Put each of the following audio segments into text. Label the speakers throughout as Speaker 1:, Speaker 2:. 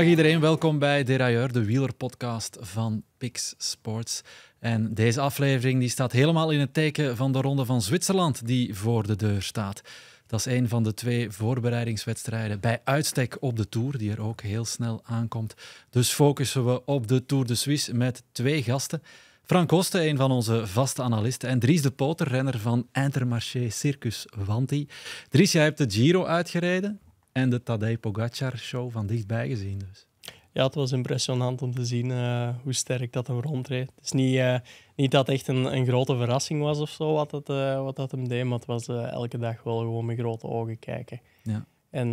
Speaker 1: Dag iedereen, welkom bij Derailleur, de wielerpodcast van Pix Sports. En deze aflevering die staat helemaal in het teken van de Ronde van Zwitserland die voor de deur staat. Dat is een van de twee voorbereidingswedstrijden bij uitstek op de Tour, die er ook heel snel aankomt. Dus focussen we op de Tour de Suisse met twee gasten. Frank Hosten, een van onze vaste analisten, en Dries de Poter, renner van Intermarché Circus Wanti. Dries, jij hebt de Giro uitgereden en de Tadej Pogacar show van dichtbij gezien. Dus.
Speaker 2: Ja, het was impressionant om te zien eh, hoe sterk dat hem rondreed. Het is niet, eh, niet dat het echt een, een grote verrassing was of zo wat, het, eh, wat dat hem deed, maar het was elke dag wel gewoon met grote ogen kijken. Ja. En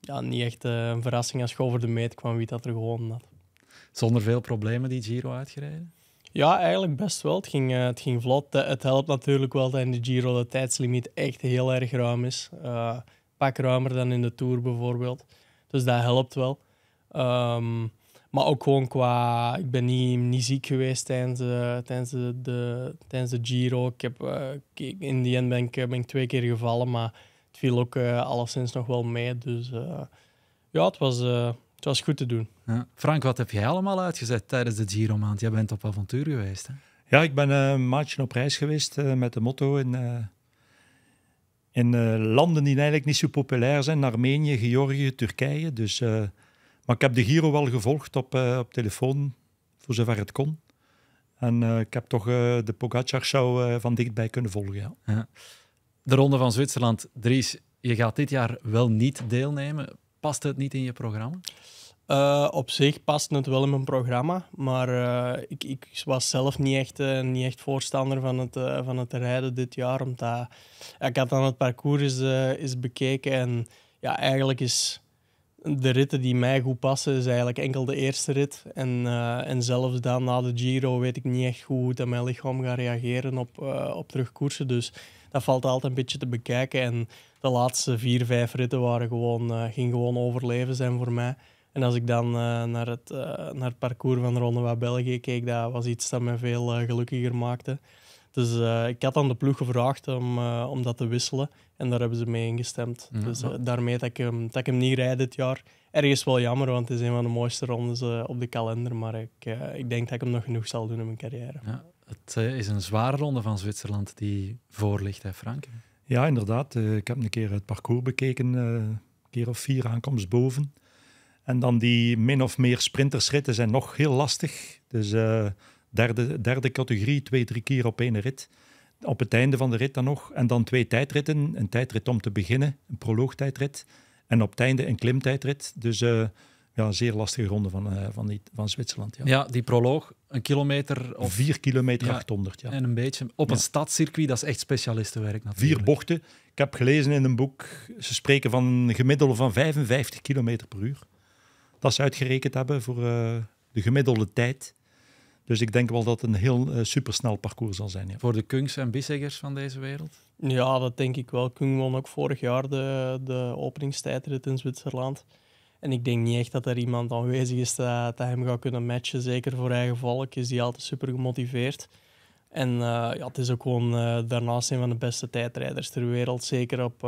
Speaker 2: ja, niet echt een verrassing als je over de meet kwam wie dat er gewoon had.
Speaker 1: Zonder veel problemen die Giro uitgereden?
Speaker 2: Ja, eigenlijk best wel. Het ging, het ging vlot. Het helpt natuurlijk wel dat in de Giro de tijdslimiet echt heel erg ruim is pak ruimer dan in de Tour bijvoorbeeld. Dus dat helpt wel. Ehm, maar ook gewoon qua... Ik ben niet, niet ziek geweest tijdens, eh, tijdens, de, tijdens de Giro. Ik heb, eh, in die end ben ik, eh, ben twee keer gevallen, maar het viel ook uh, alleszins nog wel mee. Dus ja, het was, het was goed te doen. Ja. Frank, wat heb jij allemaal
Speaker 3: uitgezet tijdens de Giro-maand? Jij bent op avontuur geweest, hè? Ja, ik ben een maandje op reis geweest met de motto in in eh, landen die eigenlijk niet zo populair zijn. Armenië, Georgië, Turkije. Dus, eh, maar ik heb de Giro wel gevolgd op, eh, op telefoon, voor zover het kon. En ik heb toch de Pogacar-show van dichtbij kunnen volgen. Ja. De Ronde van Zwitserland. Dries, je gaat dit jaar wel
Speaker 1: niet
Speaker 2: deelnemen. Past het niet in je programma? Eh, op zich past het wel in mijn programma, maar eh, ik, ik, was zelf niet echt, eh, niet echt voorstander van het, van het rijden dit jaar. Omdat ik had dan het parcours is eens bekeken en ja, eigenlijk is de ritten die mij goed passen, is eigenlijk enkel de eerste rit. En, en zelfs dan na de Giro weet ik niet echt goed hoe mijn lichaam gaat reageren op, op terugkoersen. Dus dat valt altijd een beetje te bekijken. En de laatste vier, vijf ritten waren gewoon, ging gewoon overleven zijn voor mij. En als ik dan eh, naar, het, eh, naar parcours van de Ronde van België keek, dat was iets dat me veel eh, gelukkiger maakte. Dus ik had aan de ploeg gevraagd om, om dat te wisselen. En daar hebben ze mee ingestemd. Dus daarmee dat ik, hem, dat ik hem niet rijd dit jaar. Ergens wel jammer, want het is een van de mooiste rondes op de kalender. Maar ik, ik denk dat ik hem nog genoeg zal doen in mijn carrière. Ja,
Speaker 1: het is een zware ronde van Zwitserland die voor ligt, hè Frank?
Speaker 3: Ja, inderdaad. ik heb een keer het parcours bekeken. een keer of vier aankomst boven. En dan die min of meer sprintersritten zijn nog heel lastig. Dus eh, derde, derde categorie, twee, drie keer op één rit. Op het einde van de rit dan nog. En dan twee tijdritten. Een tijdrit om te beginnen, een proloogtijdrit. En op het einde een klimtijdrit. Dus eh, ja, een zeer lastige ronde van, eh, van, van Zwitserland. Ja. ja,
Speaker 1: die proloog, een kilometer... Of... Vier kilometer 800, ja. En een beetje. Op een stadscircuit,
Speaker 3: dat is echt specialistenwerk natuurlijk. Vier bochten. Ik heb gelezen in een boek, ze spreken van een gemiddelde van 55 kilometer per uur dat ze uitgerekend hebben voor eh, de gemiddelde tijd. Dus ik denk wel dat het een heel eh, supersnel parcours zal zijn. Ja. Voor de Kungs en bissigers van deze wereld?
Speaker 2: Ja, dat denk ik wel. Kung won ook vorig jaar de, de openingstijdrit in Zwitserland. En ik denk niet echt dat er iemand aanwezig is dat, hem gaat kunnen matchen. Zeker voor eigen volk is hij altijd super gemotiveerd. En eh, ja, het is ook gewoon daarnaast een van de beste tijdrijders ter wereld. Zeker op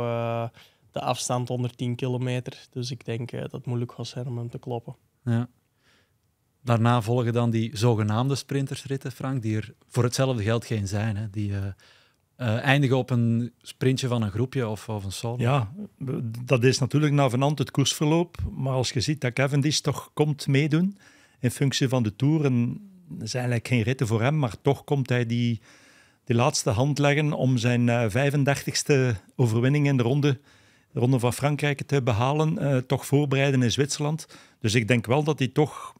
Speaker 2: de afstand onder 10 kilometer. Dus ik denk eh, dat het moeilijk was om hem te kloppen.
Speaker 1: Ja. Daarna volgen dan die zogenaamde sprintersritten, Frank, die er voor hetzelfde geld geen zijn. Hè? Die uh, eindigen op een sprintje van een groepje of, of een solo.
Speaker 3: Ja, dat is natuurlijk navenant het koersverloop. Maar als je ziet dat Cavendish toch komt meedoen in functie van de toeren, zijn eigenlijk geen ritten voor hem, maar toch komt hij die, die laatste hand leggen om zijn 35 ste overwinning in de ronde Ronde van Frankrijk te behalen, eh, toch voorbereiden in Zwitserland. Dus ik denk wel dat hij toch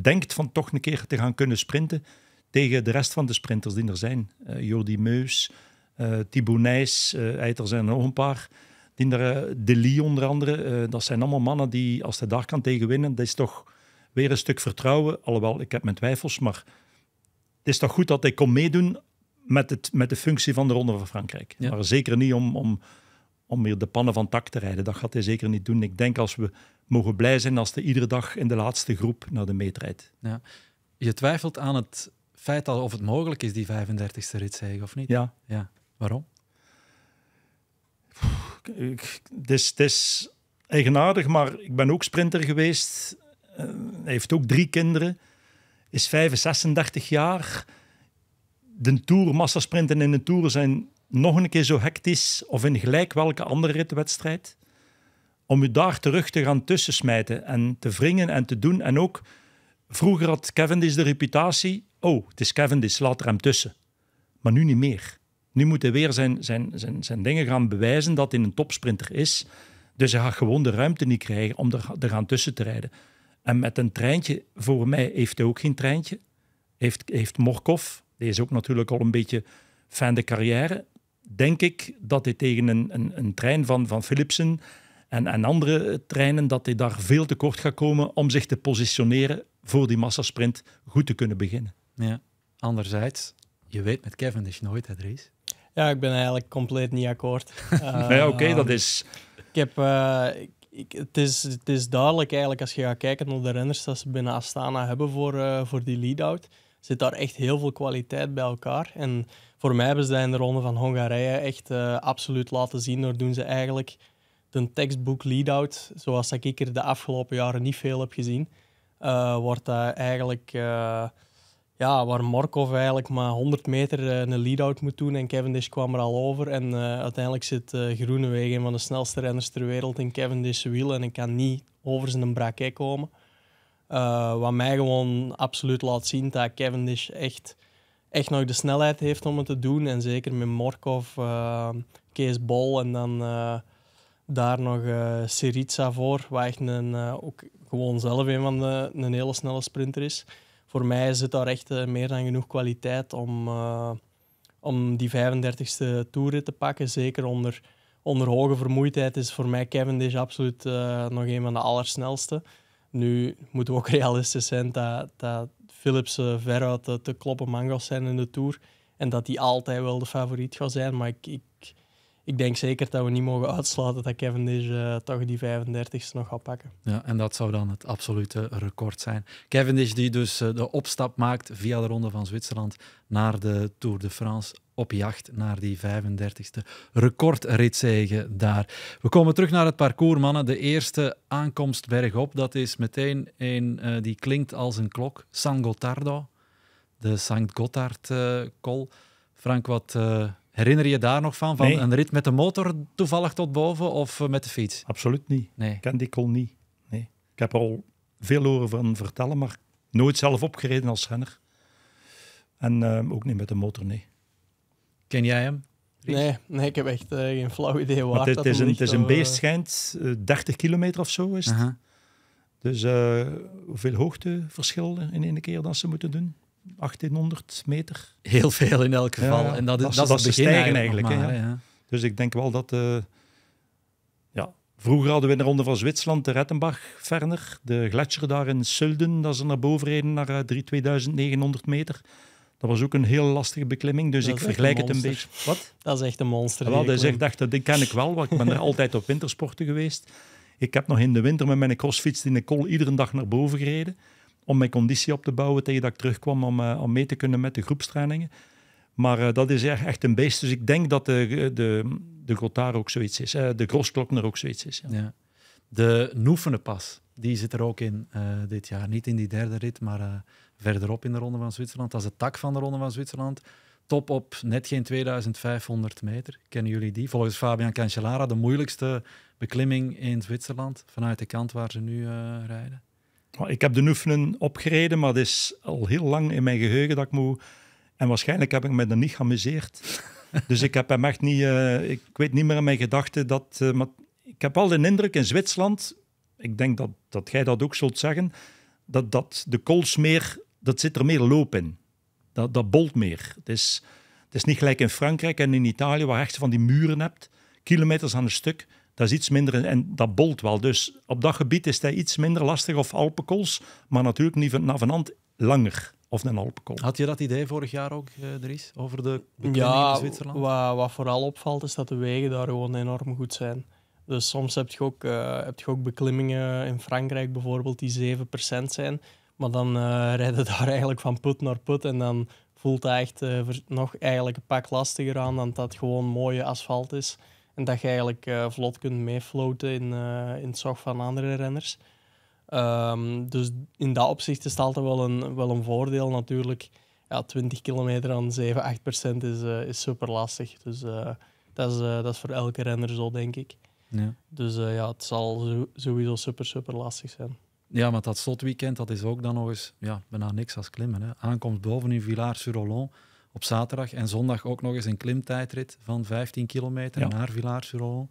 Speaker 3: denkt van toch een keer te gaan kunnen sprinten tegen de rest van de sprinters die er zijn. Eh, Jordi Meus, eh, Thibaut Nijs, Eiter zijn nog een paar. Die er, de Lee onder andere, dat zijn allemaal mannen die, als hij daar kan tegenwinnen, dat is toch weer een stuk vertrouwen. Alhoewel, ik heb mijn twijfels, maar het is toch goed dat hij kon meedoen met, het, met de functie van de Ronde van Frankrijk. Maar zeker niet om, om om weer de pannen van tak te rijden. Dat gaat hij zeker niet doen. Ik denk als we mogen blij zijn als hij iedere dag in de laatste groep naar de meet rijdt. Ja. Je twijfelt aan het feit of het mogelijk is, die 35e zeggen of niet? Ja. ja. Waarom? Het is, eigenaardig, maar ik ben ook sprinter geweest. Eh, hij heeft ook drie kinderen. Is 35 jaar. De tour, massasprinten in de tour zijn nog een keer zo hectisch of in gelijk welke andere ritwedstrijd, om u daar terug te gaan tussensmijten en te wringen en te doen. En ook, vroeger had Cavendish de reputatie, oh, het is Cavendish, laat er hem tussen. Maar nu niet meer. Nu moet hij weer zijn, zijn, zijn, zijn dingen gaan bewijzen dat hij een topsprinter is. Dus hij gaat gewoon de ruimte niet krijgen om er, er gaan tussen te rijden. En met een treintje, voor mij heeft hij ook geen treintje. Heeft, heeft Morkov, die is ook natuurlijk al een beetje fan de carrière, denk ik dat hij tegen een, een, een trein van, van Philipsen en, en andere treinen, dat hij daar veel te kort gaat komen om zich te positioneren voor die massasprint goed te kunnen beginnen. Ja, anderzijds,
Speaker 1: je weet met Kevin is
Speaker 3: nooit, hè,
Speaker 2: Ja, ik ben eigenlijk compleet niet akkoord. Eh, ja, oké, ehm, dat is... Ik heb... Eh, ik, het, is, het is duidelijk eigenlijk, als je gaat kijken naar de renners dat ze binnen Astana hebben voor, eh, voor die lead-out, zit daar echt heel veel kwaliteit bij elkaar. En voor mij hebben ze dat in de ronde van Hongarije echt eh, absoluut laten zien. Door doen ze eigenlijk de textbook lead-out, zoals ik er de afgelopen jaren niet veel heb gezien. Eh, wordt dat eigenlijk, eh, ja, waar Markov eigenlijk maar 100 meter een lead-out moet doen en Cavendish kwam er al over. En uiteindelijk zit Groenewegen, een van de snelste renners ter wereld, in Cavendish's wiel en ik kan niet over zijn braquet komen. wat mij gewoon absoluut laat zien dat Cavendish echt echt nog de snelheid heeft om het te doen. En zeker met Morkov, uh, Kees Bol en dan eh, daar nog uh, voor, waar echt een, ook gewoon zelf een van de een hele snelle sprinter is. Voor mij zit daar echt meer dan genoeg kwaliteit om, om die 35e toeren te pakken. Zeker onder, onder hoge vermoeidheid is voor mij Kevin absoluut nog een van de allersnelste. Nu moeten we ook realistisch zijn dat, dat Philips uh, veruit de, eh, de kloppen man zijn in de Tour. En dat hij altijd wel de favoriet gaat zijn. Maar ik, ik, ik denk zeker dat we niet mogen uitsluiten dat Kevin deze eh, toch die 35ste nog gaat pakken.
Speaker 1: Ja, en dat zou dan het absolute record zijn. Kevin die dus de opstap maakt via de Ronde van Zwitserland naar de Tour de France op jacht naar die 35e recordritzege daar. We komen terug naar het parcours, mannen. De eerste aankomst bergop, dat is meteen een eh, die klinkt als een klok. San Gotardo, de Sankt Gotthard-col. Eh, Frank, wat eh, herinner je daar nog van? Van een
Speaker 3: rit met de motor toevallig tot boven of met de fiets? Absoluut niet. Nee. Ik ken die col niet. Nee. Ik heb er al veel horen van vertellen, maar nooit zelf opgereden als renner. En ook niet met de motor, nee jij hem?
Speaker 2: Nee, nee, ik heb echt eh, geen flauw idee waar het, dat is. Een, het is een beest,
Speaker 3: schijnt 30 eh, kilometer of zo is het. -huh. Dus eh, hoeveel hoogteverschil in één keer dat ze moeten doen? 1800 meter. Heel veel in elk geval. en dat, is, dat, is het stijgen eigenlijk. ja. Dus ik denk wel dat... ja, Vroeger hadden we in de Ronde van Zwitserland de Rettenbach verder. De gletsjer daar in Sulden, dat ze naar boven reden, naar 3, 2900 meter. Dat was ook een heel lastige beklimming, dus ik vergelijk het een beetje. Wat? Dat is echt een monster. Wel, dus ik dacht, dat ken ik wel, want ik ben er altijd op wintersporten geweest. Ik heb nog in de winter met mijn crossfiets in de kool iedere dag naar boven gereden om mijn conditie op te bouwen tegen dat ik terugkwam om, eh, om mee te kunnen met de groepstrainingen. Maar eh, dat is echt een beest. Dus ik denk dat de, de, de ook zoiets is. Eh, de Grosklokner ook zoiets is. Ja. De Noefene die zit
Speaker 1: er ook in dit jaar. Niet in die derde rit, maar verderop in de Ronde van Zwitserland. Dat is de tak van de Ronde van Zwitserland. Top op net geen 2500 meter. Kennen jullie die? Volgens Fabian Cancellara de moeilijkste beklimming in Zwitserland vanuit de kant waar ze nu eh, rijden.
Speaker 3: Ik heb de oefenen opgereden, maar het is al heel lang in mijn geheugen dat ik moet. En waarschijnlijk heb ik me er niet geamuseerd. dus ik heb hem echt niet. Eh, ik weet niet meer in mijn gedachten dat. Eh, maar ik heb al de indruk in Zwitserland. Ik denk dat, dat jij dat ook zult zeggen. Dat, dat de Kolsmeer dat zit er meer loop in. Dat, dat bolt meer. Het is, het is niet gelijk in Frankrijk en in Italië, waar je echt van die muren hebt, kilometers aan een stuk. Dat is iets minder en dat bolt wel. Dus op dat gebied is dat iets minder lastig of Alpenkols, maar natuurlijk niet hand langer of een Alpenkol. Had
Speaker 2: je dat idee vorig jaar ook, eh, Dries, over de beklimming in Zwitserland? Wat, wat vooral opvalt is dat de wegen daar gewoon enorm goed zijn. Dus soms heb je ook, eh, heb je ook beklimmingen in Frankrijk bijvoorbeeld die 7% zijn. Maar dan uh, rijden daar eigenlijk van put naar put. En dan voelt het echt eh, nog eigenlijk een pak lastiger aan dan dat gewoon mooie asfalt is. En dat je eigenlijk eh, vlot kunt meefloten in, in het zog van andere renners. Ehm, dus in dat opzicht is het altijd wel een, wel een voordeel natuurlijk. Ja, 20 kilometer aan 7, 8 procent is, is super lastig. Dus dat, is, dat is voor elke renner zo, denk ik. Ja. Dus ja, het zal sowieso super, super lastig zijn.
Speaker 1: Ja, maar dat slotweekend, dat is ook dan nog eens ja, bijna niks als klimmen. Hè. Aankomst boven in Villars-sur-Olon op zaterdag en zondag ook nog eens een klimtijdrit van 15 kilometer naar Villars-sur-Olon.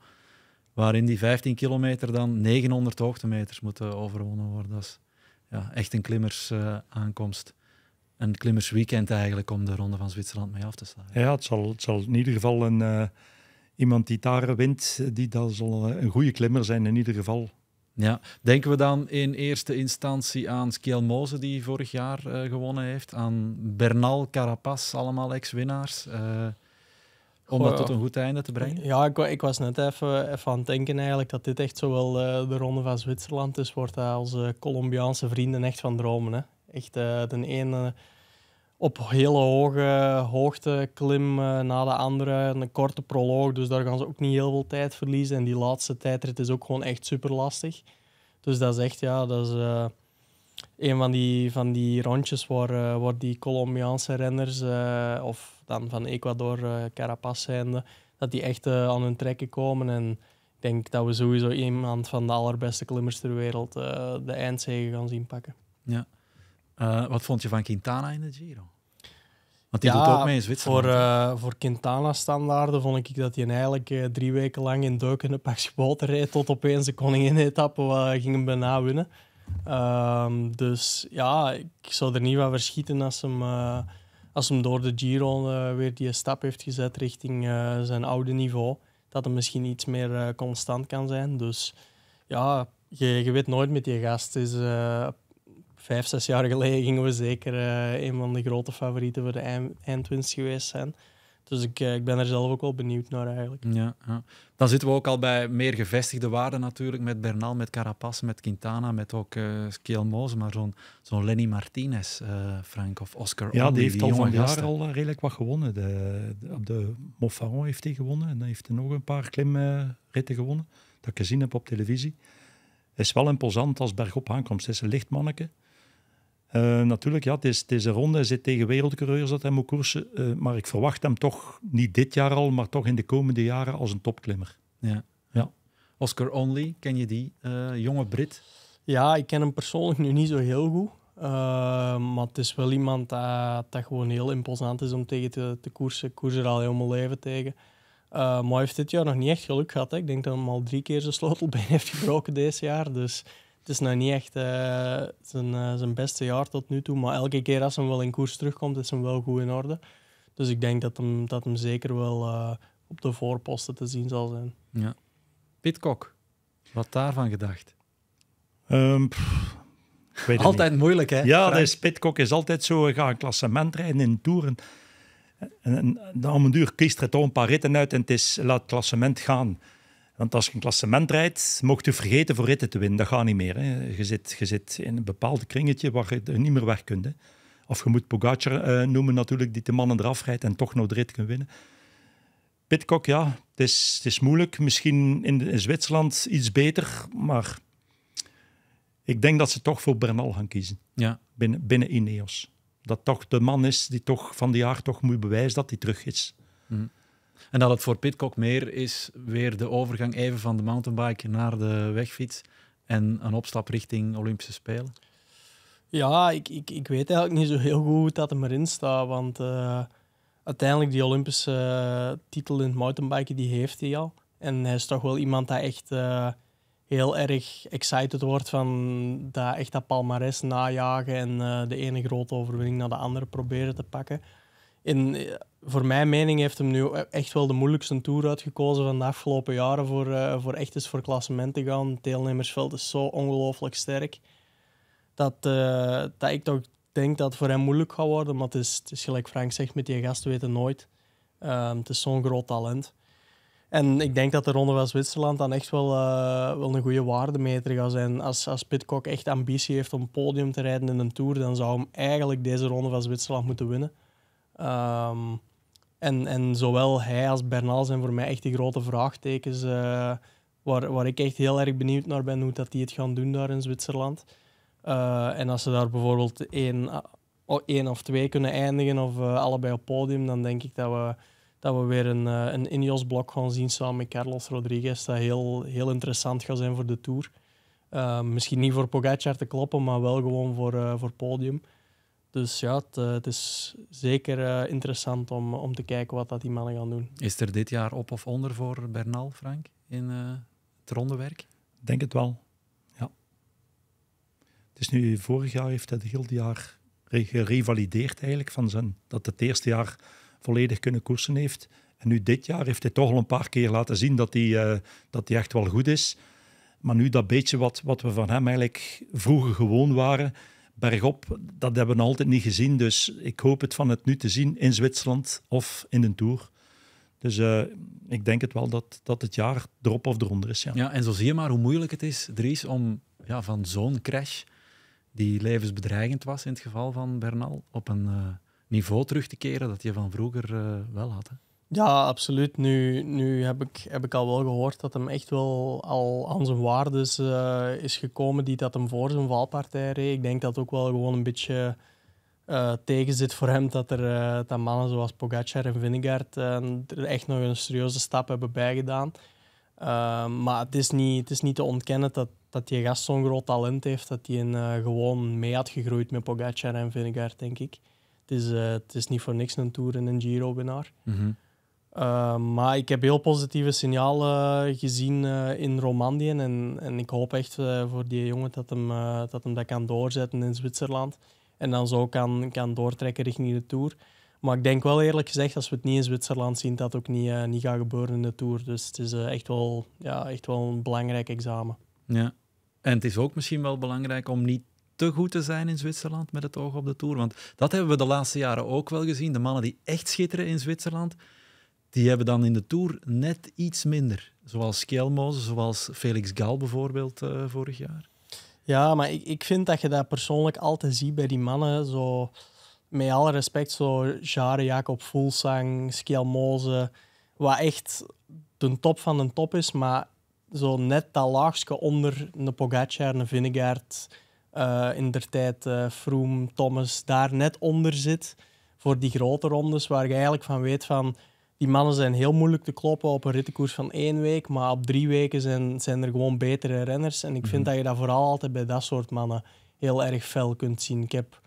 Speaker 1: Waarin die 15 kilometer dan 900 hoogtemeters moeten overwonnen worden. Dat is ja, echt een klimmersaankomst. Eh, en een klimmersweekend eigenlijk om de Ronde van Zwitserland mee af te sluiten.
Speaker 3: Ja, het zal, het zal in ieder geval een, eh, iemand die daar wint, die dat zal een goede klimmer zijn in ieder geval.
Speaker 1: Ja, denken we dan in eerste instantie aan Skielmoze die
Speaker 3: vorig jaar eh,
Speaker 1: gewonnen heeft, aan Bernal, Carapaz, allemaal ex-winnaars, eh, om dat tot een goed einde te brengen?
Speaker 2: Ja, ik, ik was net even, even, aan het denken eigenlijk dat dit echt zowel eh, de Ronde van Zwitserland is, dus wordt als onze Colombiaanse vrienden echt van dromen. Hè? Echt de ene op hele hoge hoogte klim eh, na de andere. Een korte proloog, dus daar gaan ze ook niet heel veel tijd verliezen. En die laatste tijdrit is ook gewoon echt super lastig. Dus dat is echt, ja, dat is eh, een van die, van die rondjes waar, eh, waar die Colombiaanse renners, of dan van Ecuador, Carapaz zijnde, dat die echt aan hun trekken komen. En ik denk dat we sowieso iemand van de allerbeste klimmers ter wereld de eindzege gaan zien pakken.
Speaker 1: Ja. Eh, wat vond je
Speaker 2: van Quintana in de Giro? Want die ja, doet ook mee in Zwitserland. Voor, uh, voor Quintana-standaarden vond ik dat hij eigenlijk eh, drie weken lang in duiken een pakje boter reed. Tot opeens de koningin-etappe uh, ging hem bijna winnen. Ehm, dus ja, ik zou er niet wat verschieten als hem, als hem door de Giro weer die stap heeft gezet richting zijn oude niveau. Dat hij misschien iets meer constant kan zijn. Dus ja, je, je weet nooit met die gast. is vijf, zes jaar geleden gingen we zeker eh, een van de grote favorieten voor de Eindwins geweest zijn. Dus ik, eh, ik ben er zelf ook wel benieuwd naar eigenlijk.
Speaker 1: Ja, ja, Dan zitten we ook al bij meer gevestigde waarden natuurlijk. Met Bernal, met Carapaz, met Quintana, met ook uh, Moos. Maar zo'n zo'n Lenny Martinez, Frank, of Oscar Ja, die heeft al van jaren
Speaker 3: al redelijk wat gewonnen. De, de op de Moffaron heeft hij gewonnen. En dan heeft hij nog een paar klimritten gewonnen. Dat ik gezien heb op televisie. Is wel imposant als bergop aankomt. Het is een licht eh, natuurlijk, ja, het is, een ronde. Hij zit tegen wereldcoureurs dat hij moet koersen. Eh, maar ik verwacht hem toch, niet dit jaar al, maar toch in de komende jaren als een topklimmer.
Speaker 1: Ja. ja. Oscar Only, ken je die?
Speaker 2: Eh, jonge Brit. Ja, ik ken hem persoonlijk nu niet zo heel goed. maar het is wel iemand dat, dat gewoon heel imposant is om tegen te, te koersen. Ik koers er al helemaal leven tegen. maar hij heeft dit jaar nog niet echt geluk gehad. Hè. Ik denk dat hij al drie keer zijn sleutelbeen heeft gebroken deze jaar. Dus het is nou niet echt eh, zijn, eh, zijn beste jaar tot nu toe, maar elke keer als hem wel in koers terugkomt, is hem wel goed in orde. Dus ik denk dat hem, dat hem zeker wel eh, op de voorposten te zien zal zijn. Ja. Pitcock,
Speaker 1: wat daarvan
Speaker 3: gedacht? Um,
Speaker 2: altijd moeilijk, hè? Ja, Frank. Dus Pitcock is
Speaker 3: altijd zo. Ga een klassement rijden in toeren. En, en, dan om een duur kiest er toch een paar ritten uit en het is laat het klassement gaan. Want als je een klassement rijdt, mocht je vergeten voor ritten te winnen. Dat gaat niet meer. Hè. Je, zit, je zit in een bepaald kringetje waar je niet meer weg kunt. Hè. Of je moet Pogacar eh, noemen natuurlijk, die de mannen eraf rijdt en toch nog de rit kan winnen. Pitcock, ja, het is, het is moeilijk. Misschien in, Zwitserland iets beter, maar ik denk dat ze toch voor Bernal gaan kiezen. Ja. Binnen, binnen Ineos. Dat toch de man is die toch van die jaar toch moet bewijzen dat hij terug is. Mhm. En dat het voor Pitcock meer is weer de overgang even van de mountainbike naar de wegfiets
Speaker 1: en een opstap richting Olympische Spelen?
Speaker 2: Ja, ik, ik, ik weet eigenlijk niet zo heel goed hoe dat er maar staat. Want uh, uiteindelijk, die Olympische eh, titel in het mountainbiken, die heeft hij al. En hij is toch wel iemand die echt eh, heel erg excited wordt van dat, echt dat palmares najagen en de ene grote overwinning naar de andere proberen te pakken in, eh, voor mijn mening heeft hem nu echt wel de moeilijkste tour uitgekozen van de afgelopen jaren voor, eh, voor echt eens voor klassement te gaan. Het deelnemersveld is zo ongelooflijk sterk dat, eh, dat ik toch denk dat het voor hem moeilijk gaat worden. Maar het is, het is gelijk Frank zegt, met die gasten weten nooit. Ehm, het is zo'n groot talent. En ik denk dat de Ronde van Zwitserland dan echt wel, uh, wel een goede waardemeter gaat zijn. Als, als Pitcock echt ambitie heeft om podium te rijden in een Tour, dan zou hem eigenlijk deze Ronde van Zwitserland moeten winnen. Ehm, en, en zowel hij als Bernal zijn voor mij echt de grote vraagtekens. Eh, waar, waar ik echt heel erg benieuwd naar ben hoe dat die het gaan doen daar in Zwitserland. Eh, en als ze daar bijvoorbeeld één, eh, oh, één of twee kunnen eindigen of allebei op podium, dan denk ik dat we, dat we weer een, een Ineos-blok gaan zien samen met Carlos Rodriguez. Dat heel, heel interessant gaat zijn voor de Tour. misschien niet voor Pogacar te kloppen, maar wel gewoon voor, voor podium. Dus ja, het, eh, is zeker eh, interessant om, om te kijken wat dat die mannen gaan doen. Is
Speaker 1: er
Speaker 3: dit jaar
Speaker 2: op of onder voor Bernal, Frank,
Speaker 1: in uh,
Speaker 3: het rondewerk? Denk het wel, ja. Het is nu, vorig jaar heeft hij het heel jaar gerevalideerd eigenlijk, van zijn, dat het eerste jaar volledig kunnen koersen heeft. En nu dit jaar heeft hij toch al een paar keer laten zien dat hij, dat hij echt wel goed is. Maar nu dat beetje wat, wat we van hem eigenlijk vroeger gewoon waren, bergop, dat hebben we altijd niet gezien. Dus ik hoop het van het nu te zien in Zwitserland of in een Tour. Dus eh, ik denk het wel dat, dat het jaar erop of eronder is. Ja.
Speaker 1: ja, en zo zie je maar hoe moeilijk het is, Dries, om ja, van zo'n crash, die levensbedreigend was in het geval van Bernal, op een eh, niveau terug te keren dat je van vroeger eh, wel had. Hè?
Speaker 2: Ja, absoluut. Nu, nu heb, ik, heb ik al wel gehoord dat hem echt wel al aan zijn waardes eh, is gekomen die dat hem voor zijn valpartij reed. Ik denk dat het ook wel gewoon een beetje uh, tegen zit voor hem dat er eh, dat mannen zoals Pogacar en Vingegaard er echt nog een serieuze stap hebben bijgedaan. maar het is, niet, het is niet te ontkennen dat, dat die gast zo'n groot talent heeft dat hij een, gewoon mee had gegroeid met Pogacar en Vingegaard, denk ik. Het is, het is niet voor niks een Tour en een Giro-winnaar. Mhm. Eh, maar ik heb heel positieve signalen gezien eh, in Romandië En, en ik hoop echt eh, voor die jongen dat hem, dat hem dat kan doorzetten in Zwitserland. En dan zo kan, kan doortrekken richting de Tour. Maar ik denk wel eerlijk gezegd, als we het niet in Zwitserland zien, dat ook niet, niet gaat gebeuren in de Tour. Dus het is echt, wel, ja, echt wel een belangrijk examen. Ja. En het is ook misschien wel belangrijk om niet te goed te zijn in Zwitserland met het oog op de Tour. Want
Speaker 1: dat hebben we de laatste jaren ook wel gezien. De mannen die echt schitteren in Zwitserland, die hebben dan in de Tour net iets minder. Zoals Kjelmozen, zoals Felix Gal bijvoorbeeld eh, vorig jaar.
Speaker 2: Ja, maar ik, ik vind dat je dat persoonlijk altijd ziet bij die mannen. Zo, met alle respect, zo Jare, Jacob Fulsang, Skelmoze, wat echt de top van de top is, maar zo net dat laagste onder een Pogacar, een Vinnegaard, uh, eh, in der tijd eh, Froome, Thomas, daar net onder zit voor die grote rondes waar je eigenlijk van weet van die mannen zijn heel moeilijk te kloppen op een rittenkoers van één week. Maar op drie weken zijn, zijn er gewoon betere renners. En ik vind mhm. dat je dat vooral altijd bij dat soort mannen heel erg fel kunt zien. Ik heb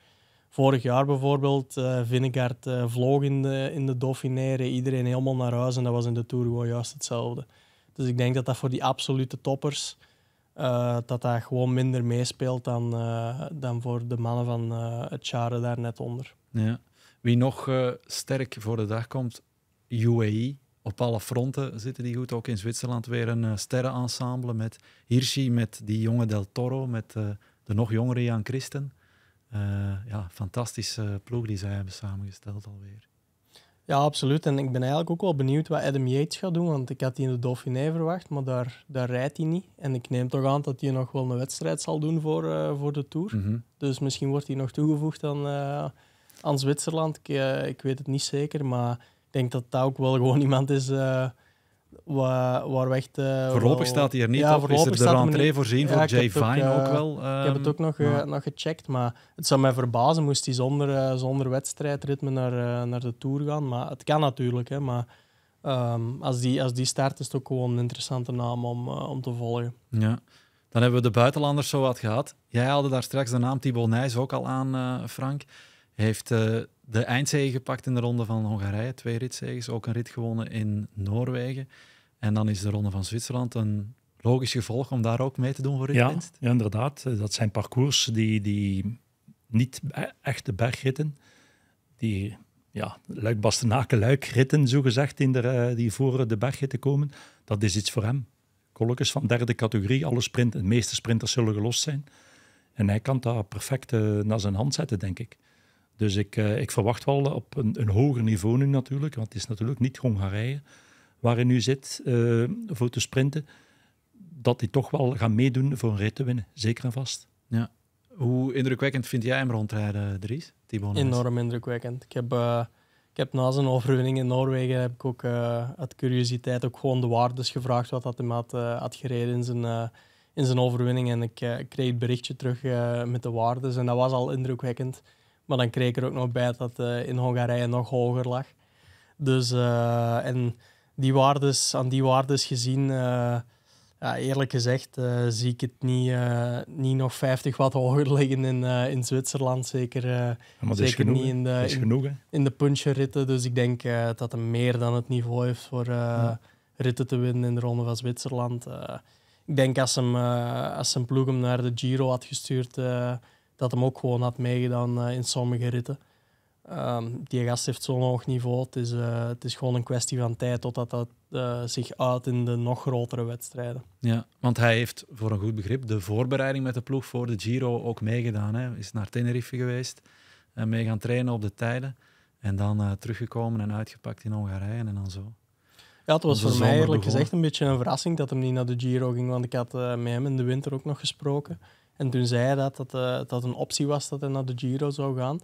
Speaker 2: vorig jaar bijvoorbeeld uh, eh, Vinnegaard eh, vloog in de, in de Dauphiné, iedereen helemaal naar huis. En dat was in de Tour gewoon juist hetzelfde. Dus ik denk dat dat voor die absolute toppers... Eh, dat dat gewoon minder meespeelt dan, dan voor de mannen van uh, het Charen daar net onder.
Speaker 1: Ja. Wie nog sterk voor de dag komt, UAE. Op alle fronten zitten die goed. Ook in Zwitserland weer een uh, sterrenensemble met Hirschi, met die jonge Del Toro, met eh, de nog jongere Jan Christen. Eh, ja, fantastische ploeg die zij hebben samengesteld alweer.
Speaker 2: Ja, absoluut. En ik ben eigenlijk ook wel benieuwd wat Adam Yates gaat doen, want ik had die in de Dauphiné verwacht, maar daar, daar rijdt hij niet. En ik neem toch aan dat hij nog wel een wedstrijd zal doen voor, voor de Tour. Mhm. Dus misschien wordt hij nog toegevoegd aan, aan Zwitserland. Ik, ik, weet het niet zeker, maar denk dat dat ook wel gewoon iemand is eh, waar, waar we echt... Eh, voorlopig staat hij er niet ja, Is er de rentree voorzien voor Jay Vine eh, ook, wel? ik heb het ook nog, ehm, nog gecheckt, maar het zou mij verbazen moest hij zonder, zonder wedstrijdritme naar, naar de Tour gaan. Maar het kan natuurlijk, hè, maar... Ehm, als, die, als die start is het ook gewoon een interessante naam om, om te volgen.
Speaker 1: Ja. Dan hebben we de buitenlanders zo wat gehad. Jij haalde daar straks de naam Thibaut Nijs ook al aan, Frank. Heeft de eindzege gepakt in de ronde van Hongarije, twee ritzeges, ook een rit gewonnen in Noorwegen. En dan is de ronde van Zwitserland een logisch gevolg om daar ook mee te doen voor ja, winst.
Speaker 3: Ja, inderdaad. Eh, dat zijn parcours die, die niet eh, echte bergritten, die ja, luikbastenaken luikritten, zogezegd, in de, eh, die voor de bergritten komen. Dat is iets voor hem. Kolkes van derde categorie, alle sprinten, de meeste sprinters zullen gelost zijn. En hij kan dat perfect naar zijn hand zetten, denk ik. Dus ik, eh, ik verwacht wel op een, een, hoger niveau nu natuurlijk, want het is natuurlijk niet Hongarije waar hij nu zit eh, voor te sprinten, dat hij toch wel gaat meedoen voor een rit te winnen. Zeker en vast. Ja.
Speaker 2: Hoe indrukwekkend vind jij hem rondrijden, Dries? Enorm indrukwekkend. Ik heb, eh, ik heb na zijn overwinning in Noorwegen heb ik ook uh, uit curiositeit ook gewoon de waardes gevraagd wat dat had, uh, had gereden in zijn, in zijn overwinning. En ik kreeg het berichtje terug met de waardes en dat was al indrukwekkend. Maar dan kreeg er ook nog bij dat eh, in Hongarije nog hoger lag. Dus, eh, en die waardes, aan die waardes gezien, eh, ja, eerlijk gezegd, zie ik het niet, niet nog 50 wat hoger liggen in, in Zwitserland. Zeker, zeker niet in de, in, genoeg, in, de puncherritten. Dus ik denk dat hij meer dan het niveau heeft voor ritten te winnen in de Ronde van Zwitserland. ik denk als hem, als zijn ploeg hem naar de Giro had gestuurd dat hem ook gewoon had meegedaan eh, in sommige ritten. Ehm, die gast heeft zo'n hoog niveau. Het is, eh, het is gewoon een kwestie van tijd totdat dat uh, zich uit in de nog grotere wedstrijden.
Speaker 1: Ja, want hij heeft voor een goed begrip de voorbereiding met de ploeg voor de Giro ook meegedaan. Hij is naar Tenerife geweest en mee gaan trainen op de tijden. En dan teruggekomen en uitgepakt in Hongarije en dan zo.
Speaker 2: Ja, het was voor mij eerlijk gezegd een beetje een verrassing dat hij niet naar de Giro ging, want ik had met hem in de winter ook nog gesproken. En toen zei hij dat dat, eh, dat een optie was dat hij naar de Giro zou gaan.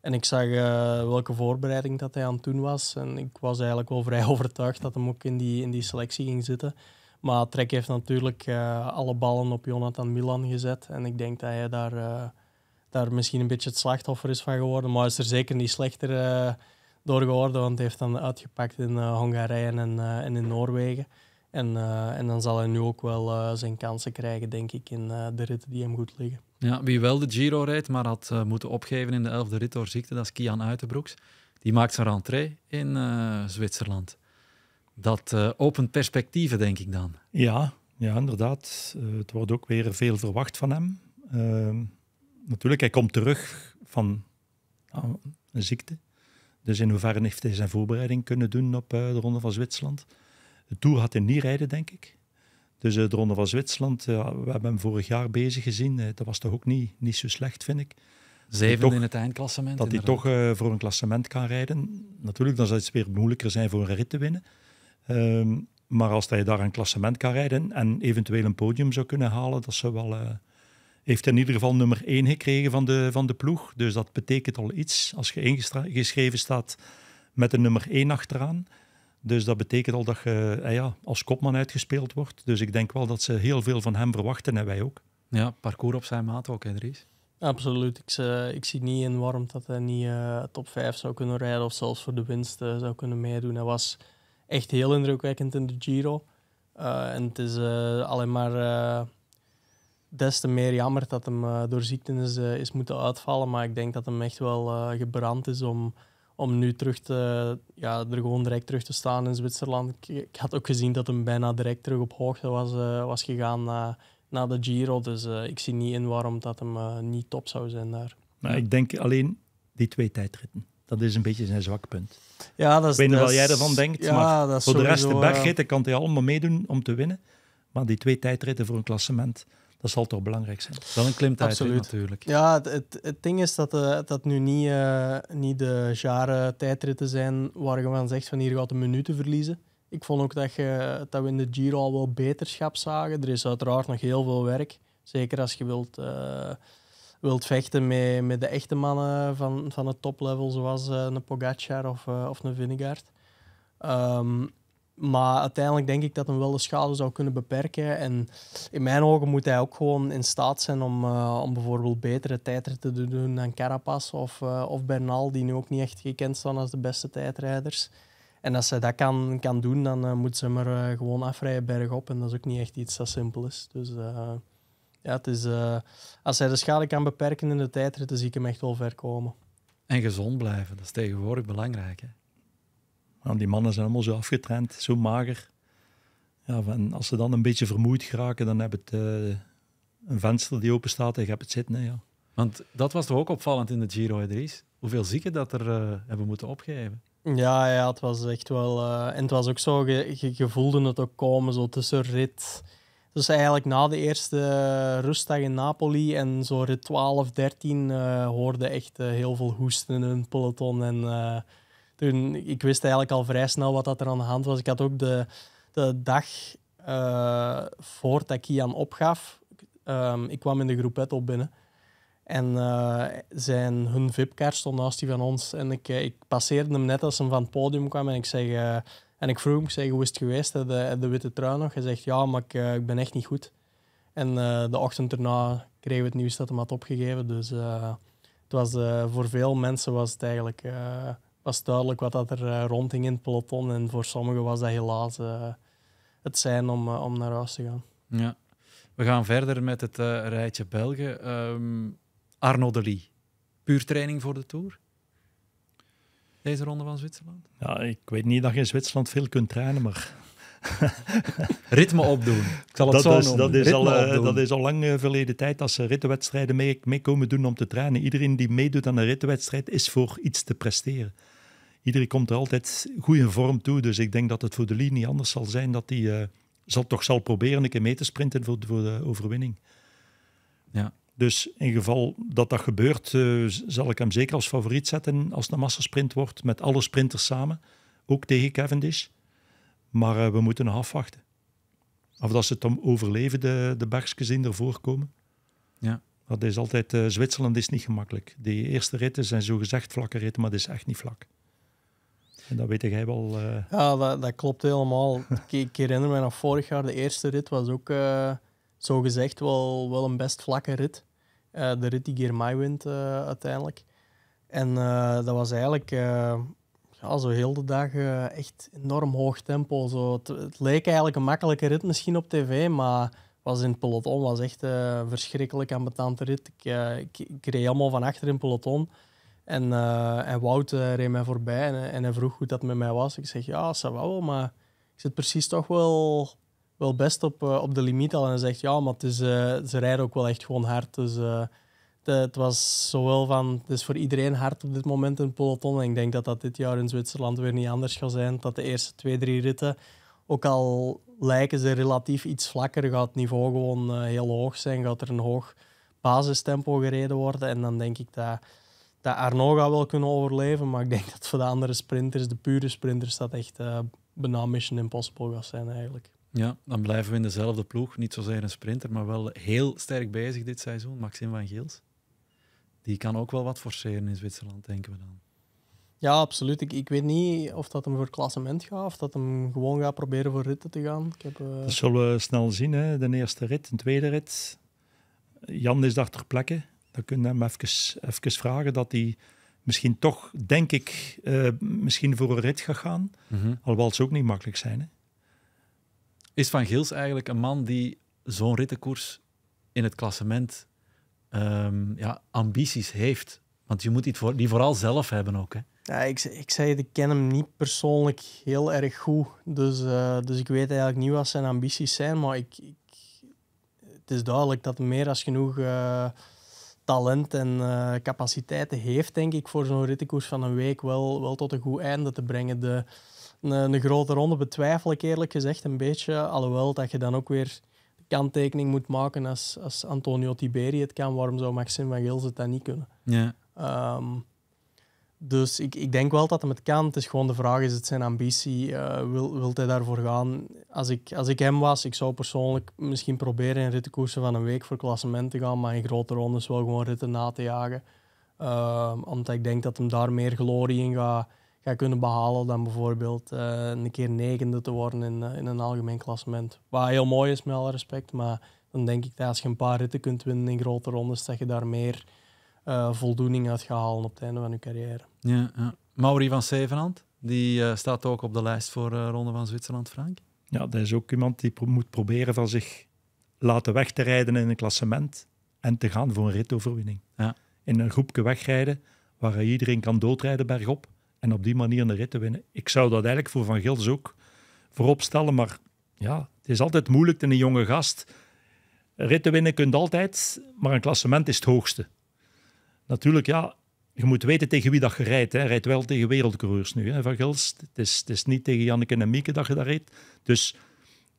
Speaker 2: En ik zag eh, welke voorbereiding dat hij aan het doen was. En ik was eigenlijk wel vrij overtuigd dat hem ook in die, in die selectie ging zitten. Maar Trek heeft natuurlijk eh, alle ballen op Jonathan Milan gezet. En ik denk dat hij daar, daar misschien een beetje het slachtoffer is van geworden. Maar is er zeker niet slechter door geworden, want hij heeft dan uitgepakt in Hongarije en, en in Noorwegen. En, eh, en dan zal hij nu ook wel eh, zijn kansen krijgen, denk ik, in eh, de ritten die hem goed liggen.
Speaker 1: Ja, wie wel de Giro rijdt, maar had moeten opgeven in de elfde rit door ziekte, dat is Kian Uitenbroeks. Die maakt zijn rentrée in Zwitserland. Dat opent perspectieven, denk ik dan.
Speaker 3: Ja, ja inderdaad. het wordt ook weer veel verwacht van hem. Ehm, natuurlijk, hij komt terug van ah, een ziekte. Dus in hoeverre heeft hij zijn voorbereiding kunnen doen op de Ronde van Zwitserland? De Tour gaat hij niet rijden, denk ik. Dus eh, de Ronde van Zwitserland, eh, we hebben hem vorig jaar bezig gezien. Eh, dat was toch ook niet, niet zo slecht, vind ik. Zeven in het eindklassement. Dat hij toch voor een klassement kan rijden. Natuurlijk, dan zal het weer moeilijker zijn voor een rit te winnen. Ehm, maar als hij daar een klassement kan rijden en eventueel een podium zou kunnen halen, dat ze wel. Uh, heeft in ieder geval nummer één gekregen van de, van de ploeg. Dus dat betekent al iets. Als je ingeschreven staat met een nummer 1 achteraan, dus dat betekent al dat je eh, ja, als kopman uitgespeeld wordt. Dus ik denk wel dat ze heel veel van hem verwachten en wij ook. Ja, parcours op zijn maat ook, Hendries.
Speaker 2: Absoluut. Ik, eh, ik, zie niet in warmte dat hij niet uh, top 5 zou kunnen rijden of zelfs voor de winst eh, zou kunnen meedoen. Hij was echt heel indrukwekkend in de Giro. en het is alleen maar des te meer jammer dat hem door ziekten is, is moeten uitvallen. Maar ik denk dat hem echt wel gebrand is om om nu terug te, ja, er gewoon direct terug te staan in Zwitserland. Ik had ook gezien dat hem bijna direct terug op hoogte was, eh, was gegaan na, de Giro. Dus eh, ik zie niet in waarom dat hem eh, niet top zou zijn daar. ik denk
Speaker 3: alleen die twee tijdritten. Dat is een beetje zijn zwakpunt.
Speaker 2: Ja, dat is, ik weet niet wat jij ervan denkt, maar voor de rest
Speaker 3: de bergritten kan hij allemaal meedoen om te winnen. Maar die twee tijdritten voor een klassement, dat zal toch belangrijk zijn. Wel een klimtijd natuurlijk.
Speaker 2: Ja, het, het, ding is dat eh, dat nu niet, eh, niet de jaren tijdritten zijn waar je van zegt van hier gaat een minuten verliezen. Ik vond ook dat, je, dat we in de Giro al wel beterschap zagen. Er is uiteraard nog heel veel werk. Zeker als je wilt, eh, wilt vechten met, met de echte mannen van, van het toplevel, zoals een Pogacar of, of een Vinegaard. Ehm, maar uiteindelijk denk ik dat hem wel de schade zou kunnen beperken. En in mijn ogen moet hij ook gewoon in staat zijn om, eh, om bijvoorbeeld betere tijdritten te doen dan Carapaz of, uh, of Bernal, die nu ook niet echt gekend staan als de beste tijdrijders. En als hij dat kan, kan doen, dan eh, moet ze maar gewoon afrijden bergop. En dat is ook niet echt iets dat simpel is. Dus ja, het is, als hij de schade kan beperken in de tijdritten, zie ik hem echt wel ver komen. En
Speaker 3: gezond blijven, dat is tegenwoordig belangrijk die mannen zijn allemaal zo afgetraind, zo mager. Ja, als ze dan een beetje vermoeid geraken, dan heb het eh, een venster die open staat en heb het zitten. ja. Want dat was toch ook opvallend in de Giro, Idris? Hoeveel
Speaker 1: zieken dat er eh, hebben moeten opgeven?
Speaker 2: Ja, ja, het was echt wel. Eh, en het was ook zo, je, voelde het ook komen, zo tussen rit. Dus eigenlijk na de eerste rustdag in Napoli en zo rit 12, 13 hoorde echt heel veel hoesten in hun peloton. En ik wist eigenlijk al vrij snel wat dat er aan de hand was. Ik had ook de, de dag eh, voordat ik Kian opgaf, um, ik kwam in de groep op binnen. En eh, zijn, hun VIP-kaart stond naast die van ons. En ik, eh, ik passeerde hem net als hij van het podium kwam. En ik, zeg, en ik vroeg hem, ik zeg, hoe is het geweest? de, de, witte trui nog? Hij zegt, ja, maar ik, ik ben echt niet goed. En de ochtend erna kregen we het nieuws dat hij had opgegeven. Dus het was, voor veel mensen was het eigenlijk was duidelijk wat dat er eh, rondhing in het peloton. En voor sommigen was dat helaas eh, het zijn om, eh, om naar huis te gaan.
Speaker 1: Ja. We gaan verder met het rijtje Belgen. Um, ehm, Arno de puur training voor de Tour? Deze ronde van Zwitserland? Ja, ik
Speaker 3: weet niet dat je in Zwitserland veel kunt trainen, maar ritme opdoen. Ik zal het dat, is, dat, is al, dat is al lang verleden tijd dat ze rittenwedstrijden mee, mee, komen doen om te trainen. Iedereen die meedoet aan een rittenwedstrijd is voor iets te presteren iedereen komt er altijd goed in vorm toe. Dus ik denk dat het voor de Lee niet anders zal zijn dat hij eh, zal, toch zal proberen een keer mee te sprinten voor, voor de overwinning. Ja. Dus in geval dat dat gebeurt, eh, zal ik hem zeker als favoriet zetten als het een massasprint wordt met alle sprinters samen. Ook tegen Cavendish. Maar eh, we moeten afwachten. Of dat ze het om overleven, de, de bergjes die ervoor komen. Ja. Dat is altijd, Zwitserland is niet gemakkelijk. Die eerste ritten zijn zogezegd vlakke ritten, maar het is echt niet vlak. En dat weet jij wel. Eh.
Speaker 2: Ja, dat, dat, klopt helemaal. ik, herinner me nog vorig jaar, de eerste rit was ook uh, eh, zo gezegd wel, wel een best vlakke rit. Eh, de rit die Girmay wint uiteindelijk. En dat was eigenlijk ja, zo heel de dag echt enorm hoog tempo. Zo. Het, leek eigenlijk een makkelijke rit misschien op tv, maar was in het peloton was echt een verschrikkelijk aanbetante rit. Ik, ik, ik reed van achter in het peloton. En, eh, en Wout eh, reed mij voorbij en, eh, en, hij vroeg hoe dat met mij was. Ik zeg, ja, ça wel, maar ik zit precies toch wel, wel best op, op de limiet al. En hij zegt, ja, maar het is, ze rijden ook wel echt gewoon hard. Dus het was zowel van, het is voor iedereen hard op dit moment een peloton. En ik denk dat dat dit jaar in Zwitserland weer niet anders gaat zijn. Dat de eerste twee, drie ritten, ook al lijken ze relatief iets vlakker, gaat het niveau gewoon heel hoog zijn. Gaat er een hoog basistempo gereden worden. En dan denk ik dat dat Arno gaat wel kunnen overleven, maar ik denk dat voor de andere sprinters, de pure sprinters, dat echt uh, bijna Mission Impossible gaat zijn eigenlijk.
Speaker 1: Ja, dan blijven we in dezelfde ploeg. Niet zozeer een sprinter, maar wel heel sterk bezig dit seizoen. Maxim van Geels. Die kan ook wel wat forceren in Zwitserland, denken we
Speaker 2: dan. Ja, absoluut. Ik, ik weet niet of dat hem voor klassement gaat of dat hem gewoon gaat proberen voor ritten te gaan. Ik heb, eh, Dat zullen
Speaker 3: we snel zien, hè? de eerste rit, een tweede rit. Jan is daar ter plekke. Dan kun je hem even, vragen dat hij misschien toch, denk ik, eh, misschien voor een rit gaat gaan. Mm -hmm. Alhoewel het ook niet makkelijk zijn. Hè? Is Van Gils eigenlijk een man die zo'n rittenkoers in het
Speaker 1: klassement ehm, ja, ambities heeft? Want je moet voor, die vooral zelf hebben ook. Hè?
Speaker 2: Ja, ik, ik zei ik ken hem niet persoonlijk heel erg goed. Dus, eh, dus ik weet eigenlijk niet wat zijn ambities zijn. Maar ik, het is duidelijk dat meer als genoeg... Eh, talent en eh, capaciteiten heeft, denk ik, voor zo'n rittenkoers van een week wel, wel tot een goed einde te brengen. De, een, grote ronde betwijfel ik eerlijk gezegd een beetje. Alhoewel dat je dan ook weer de kanttekening moet maken als, als Antonio Tiberi het kan. Waarom zou Maxim van Gils het dan niet kunnen? Ja. Ehm, dus ik, ik denk wel dat hem het kan. Het is gewoon de vraag, is het zijn ambitie? Uh, wil, wilt hij daarvoor gaan? Als ik, als ik hem was, ik zou persoonlijk misschien proberen in rittenkoersen van een week voor klassement te gaan, maar in grote rondes wel gewoon ritten na te jagen. Eh, omdat ik denk dat hem daar meer glorie in gaat ga kunnen behalen dan bijvoorbeeld eh, een keer negende te worden in, in een algemeen klassement. Wat heel mooi is, met alle respect, maar dan denk ik dat als je een paar ritten kunt winnen in grote rondes, dat je daar meer eh, voldoening uit op het einde van uw carrière.
Speaker 3: Ja, ja.
Speaker 1: Mauri van Zevenhand, die eh, staat ook op de lijst voor eh, Ronde van Zwitserland, Frank.
Speaker 3: Ja, dat is ook iemand die moet proberen van zich laten weg te rijden in een klassement en te gaan voor een ritoverwinning. Ja. In een groepje wegrijden waar iedereen kan doodrijden bergop en op die manier een rit te winnen. Ik zou dat eigenlijk voor Van Gils ook voorop stellen, maar ja, het is altijd moeilijk in een jonge gast. Ritten winnen kunt altijd, maar een klassement is het hoogste natuurlijk, ja, je moet weten tegen wie dat je rijdt. Hè. rijdt wel tegen wereldcoureurs nu, hè, Van Gils. Het is, het is niet tegen Janneke en Mieke dat je daar rijdt. Dus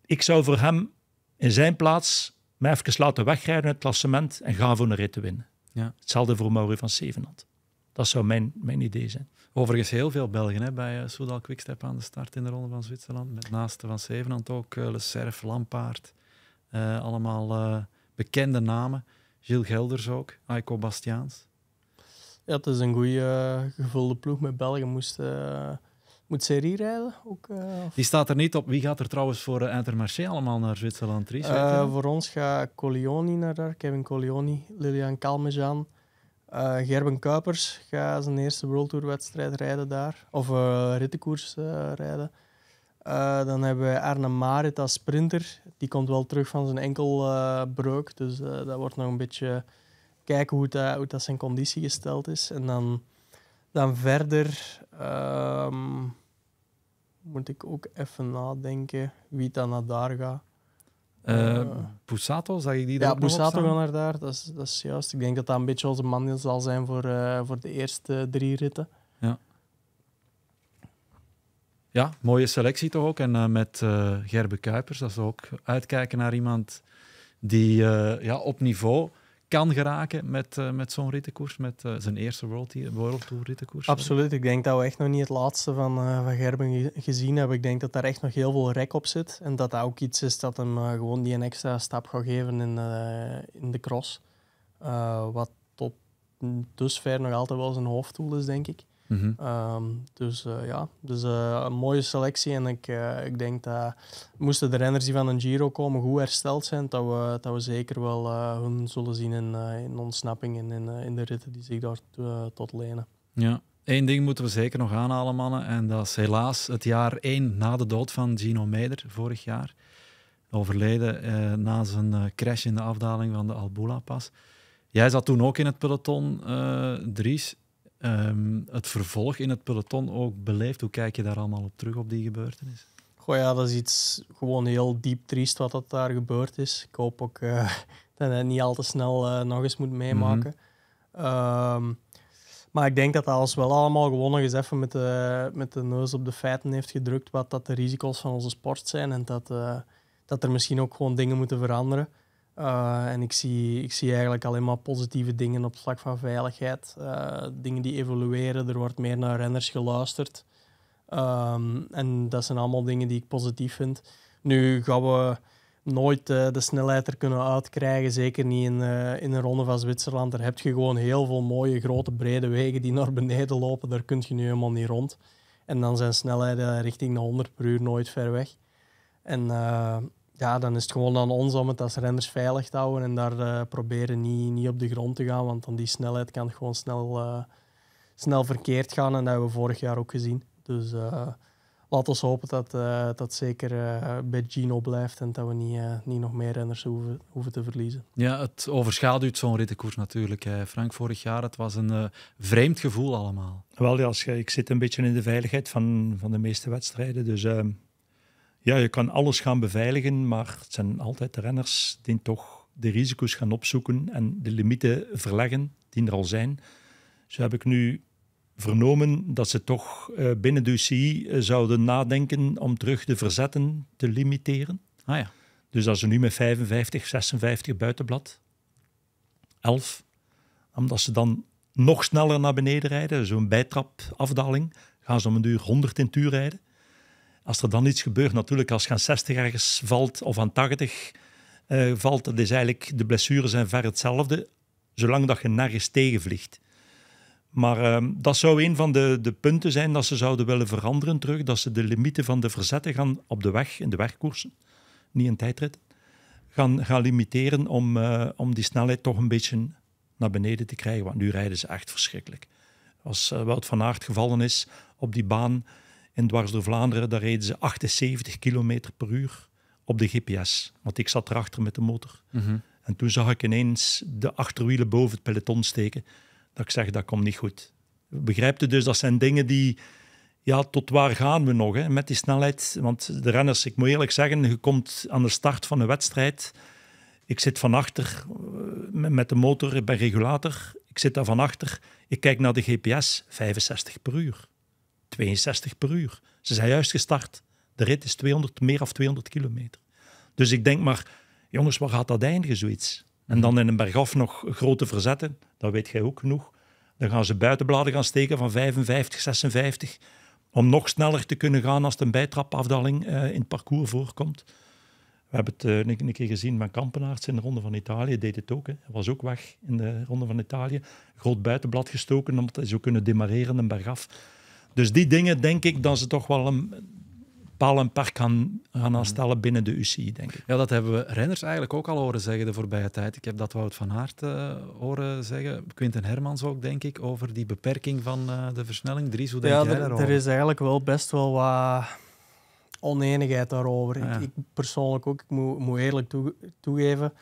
Speaker 3: ik zou voor hem in zijn plaats mij even laten wegrijden in het klassement en gaan voor een rit te winnen. Ja. Hetzelfde voor Mauri van Zevenand. Dat zou mijn, mijn idee zijn. Overigens heel veel Belgen
Speaker 1: hè, bij uh, Soudal Quickstep aan de start in
Speaker 3: de Ronde van Zwitserland. Met naast
Speaker 1: Van Zevenand ook eh, Le Cerf, Lampaard. Eh, allemaal bekende namen. Gilles Gelders ook, Aiko Bastiaans
Speaker 2: ja, het is een goede eh, gevulde ploeg met Belgen. Moest, eh, moet Serie rijden? Ook, eh, Die staat er niet op. Wie gaat er trouwens voor uh, Intermarché allemaal naar Zwitserland? Ries, voor ons gaat Colioni naar daar. Kevin Colioni, Lilian Kalmejan. Gerben Kuipers gaat zijn eerste World Tour wedstrijd rijden daar. Of rittenkoers rijden. dan hebben we Arne Marit als sprinter. Die komt wel terug van zijn enkelbreuk. dus dat wordt nog een beetje kijken hoe dat, eh, zijn conditie gesteld is. En dan, dan verder ehm, moet ik ook even nadenken wie dan naar daar gaat. Uh, eh,
Speaker 1: Pusato, eh, zag ik die daar? Ja, Pusato gaat
Speaker 2: naar daar, dat is, dat is juist. Ik denk dat dat een beetje onze man zal zijn voor, voor de eerste drie ritten.
Speaker 1: Ja. Ja, mooie selectie toch ook. En met Gerbe Kuipers, dat is ook uitkijken naar iemand die ja, op niveau kan geraken met, eh, met zo'n rittenkoers, met eh, zijn eerste World, World Tour rittenkoers? Absoluut.
Speaker 2: Ik denk dat we echt nog niet het laatste van, eh, van Gerben gezien hebben. Ik denk dat daar echt nog heel veel rek op zit. En dat dat ook iets is dat hem gewoon die een extra stap gaat geven in, in de cross. wat tot dusver nog altijd wel zijn hoofddoel is, denk ik. Mhm. Ehm, dus eh, ja, dus, uh, een mooie selectie. En ik, eh, ik denk dat moesten de renners die van een Giro komen goed hersteld zijn, dat we, dat we zeker wel hun zullen zien in, in ontsnapping en in, in de ritten die zich daar tot lenen. Ja.
Speaker 1: Eén ding moeten we zeker nog aanhalen, mannen. En dat is helaas het jaar één na de dood van Gino Meijer vorig jaar. Overleden na zijn crash in de afdaling van de Albula-pas. Jij zat toen ook in het peloton, Dries um, het vervolg in het peloton ook beleefd. Hoe kijk je daar allemaal op terug,
Speaker 2: op die gebeurtenis? Goh ja, dat is iets gewoon heel diep triest wat dat daar gebeurd is. Ik hoop ook uh, dat hij niet al te snel eh, nog eens moet meemaken. Mhm. Ehm, maar ik denk dat alles wel allemaal gewoon nog eens even met de, met de neus op de feiten heeft gedrukt wat dat de risico's van onze sport zijn en dat, eh, dat er misschien ook gewoon dingen moeten veranderen. Eh, en ik zie, ik zie eigenlijk alleen maar positieve dingen op het vlak van veiligheid. Eh, dingen die evolueren, er wordt meer naar renners geluisterd. Ehm, en dat zijn allemaal dingen die ik positief vind. Nu gaan we nooit eh, de snelheid er kunnen uitkrijgen, zeker niet in, in een ronde van Zwitserland. Daar heb je gewoon heel veel mooie, grote, brede wegen die naar beneden lopen. Daar kun je nu helemaal niet rond. En dan zijn snelheden richting de 100 per uur nooit ver weg. En ja, dan is het gewoon aan ons om het als renners veilig te houden en daar eh, proberen niet, niet op de grond te gaan, want dan die snelheid kan gewoon snel, eh, snel verkeerd gaan en dat hebben we vorig jaar ook gezien. Dus uh, eh, laten we hopen dat dat zeker bij Gino blijft en dat we niet, niet nog meer renners hoeven, hoeven te verliezen.
Speaker 1: Ja, het overschaduwt zo'n rittenkoers natuurlijk. Frank, vorig jaar, het was een vreemd gevoel allemaal.
Speaker 3: Wel, als, ik zit een beetje in de veiligheid van, van de meeste wedstrijden, dus ehm, ja, je kan alles gaan beveiligen, maar het zijn altijd renners die toch de risico's gaan opzoeken en de limieten verleggen die er al zijn. Zo heb ik nu vernomen dat ze toch eh, binnen de UCI eh, zouden nadenken om terug de verzetten te limiteren. Ah ja. Dus als ze nu met 55, 56 buitenblad, 11, omdat ze dan nog sneller naar beneden rijden, zo'n bijtrapafdaling, gaan ze om een uur 100 in tuur rijden. Als er dan iets gebeurt, natuurlijk, als je aan 60 ergens valt of aan 80 eh, valt, dat is eigenlijk de blessures zijn ver hetzelfde, zolang dat je nergens tegenvliegt. Maar ehm, dat zou een van de, de, punten zijn dat ze zouden willen veranderen terug, dat ze de limieten van de verzetten gaan op de weg, in de wegkoersen, niet in tijdrit, gaan, gaan limiteren om, eh, om die snelheid toch een beetje naar beneden te krijgen. Want nu rijden ze echt verschrikkelijk. Als uh, Wout van Aert gevallen is op die baan, in dwars door Vlaanderen, daar reden ze 78 km per uur op de GPS. Want ik zat erachter met de motor. Mhm. En toen zag ik ineens de achterwielen boven het peloton steken. Dat ik zeg, dat komt niet goed. Begrijpt u dus, dat zijn dingen die... Ja, tot waar gaan we nog hè? met die snelheid? Want de renners, ik moet eerlijk zeggen, je komt aan de start van een wedstrijd. Ik zit van achter eh, met de motor, bij regulator. Ik zit daar van achter. Ik kijk naar de GPS, 65 per uur. 62 per uur. Ze zijn juist gestart. De rit is 200, meer of 200 kilometer. Dus ik denk maar, jongens, waar gaat dat eindigen, zoiets? En dan in een bergaf nog grote verzetten, dat weet jij ook genoeg. Dan gaan ze buitenbladen gaan steken van 55, 56, om nog sneller te kunnen gaan als er een bijtrapafdaling eh, in het parcours voorkomt. We hebben het uh, een, keer gezien met Kampenaarts in de Ronde van Italië, deed het ook. Hij was ook weg in de Ronde van Italië. Groot buitenblad gestoken, omdat hij zou kunnen demareren een bergaf. Dus die dingen denk ik dat ze toch wel een paal en park gaan, gaan mhm. aanstellen binnen de UCI, denk ik.
Speaker 1: Ja, dat hebben we renners eigenlijk ook al horen zeggen de voorbije tijd. Ik heb dat Wout van Aert eh, horen zeggen, Quinten Hermans ook, denk ik, over die beperking van eh, de versnelling. Dries, hoe denk ja, daarover. Ja, er is
Speaker 2: eigenlijk wel best wel wat oneenigheid daarover. Ik, ik, persoonlijk ook, ik moet, moet eerlijk toegeven,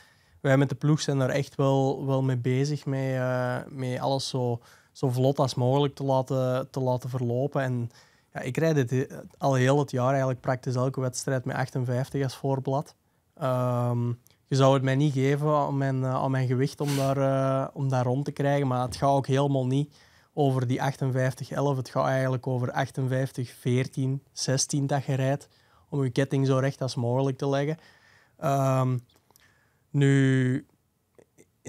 Speaker 2: wij met de ploeg zijn daar echt wel, wel mee bezig, met uh, eh, alles zo zo vlot als mogelijk te laten, te laten verlopen. En ja, ik rijd dit al heel het jaar eigenlijk praktisch elke wedstrijd met 58 als voorblad. Ehm, je zou het mij niet geven aan mijn, eh, mijn gewicht om daar, eh, om daar rond te krijgen, maar het gaat ook helemaal niet over die 58-11. Het gaat eigenlijk over 58-14, 16 dat je rijdt, om je ketting zo recht als mogelijk te leggen. Ehm, nu,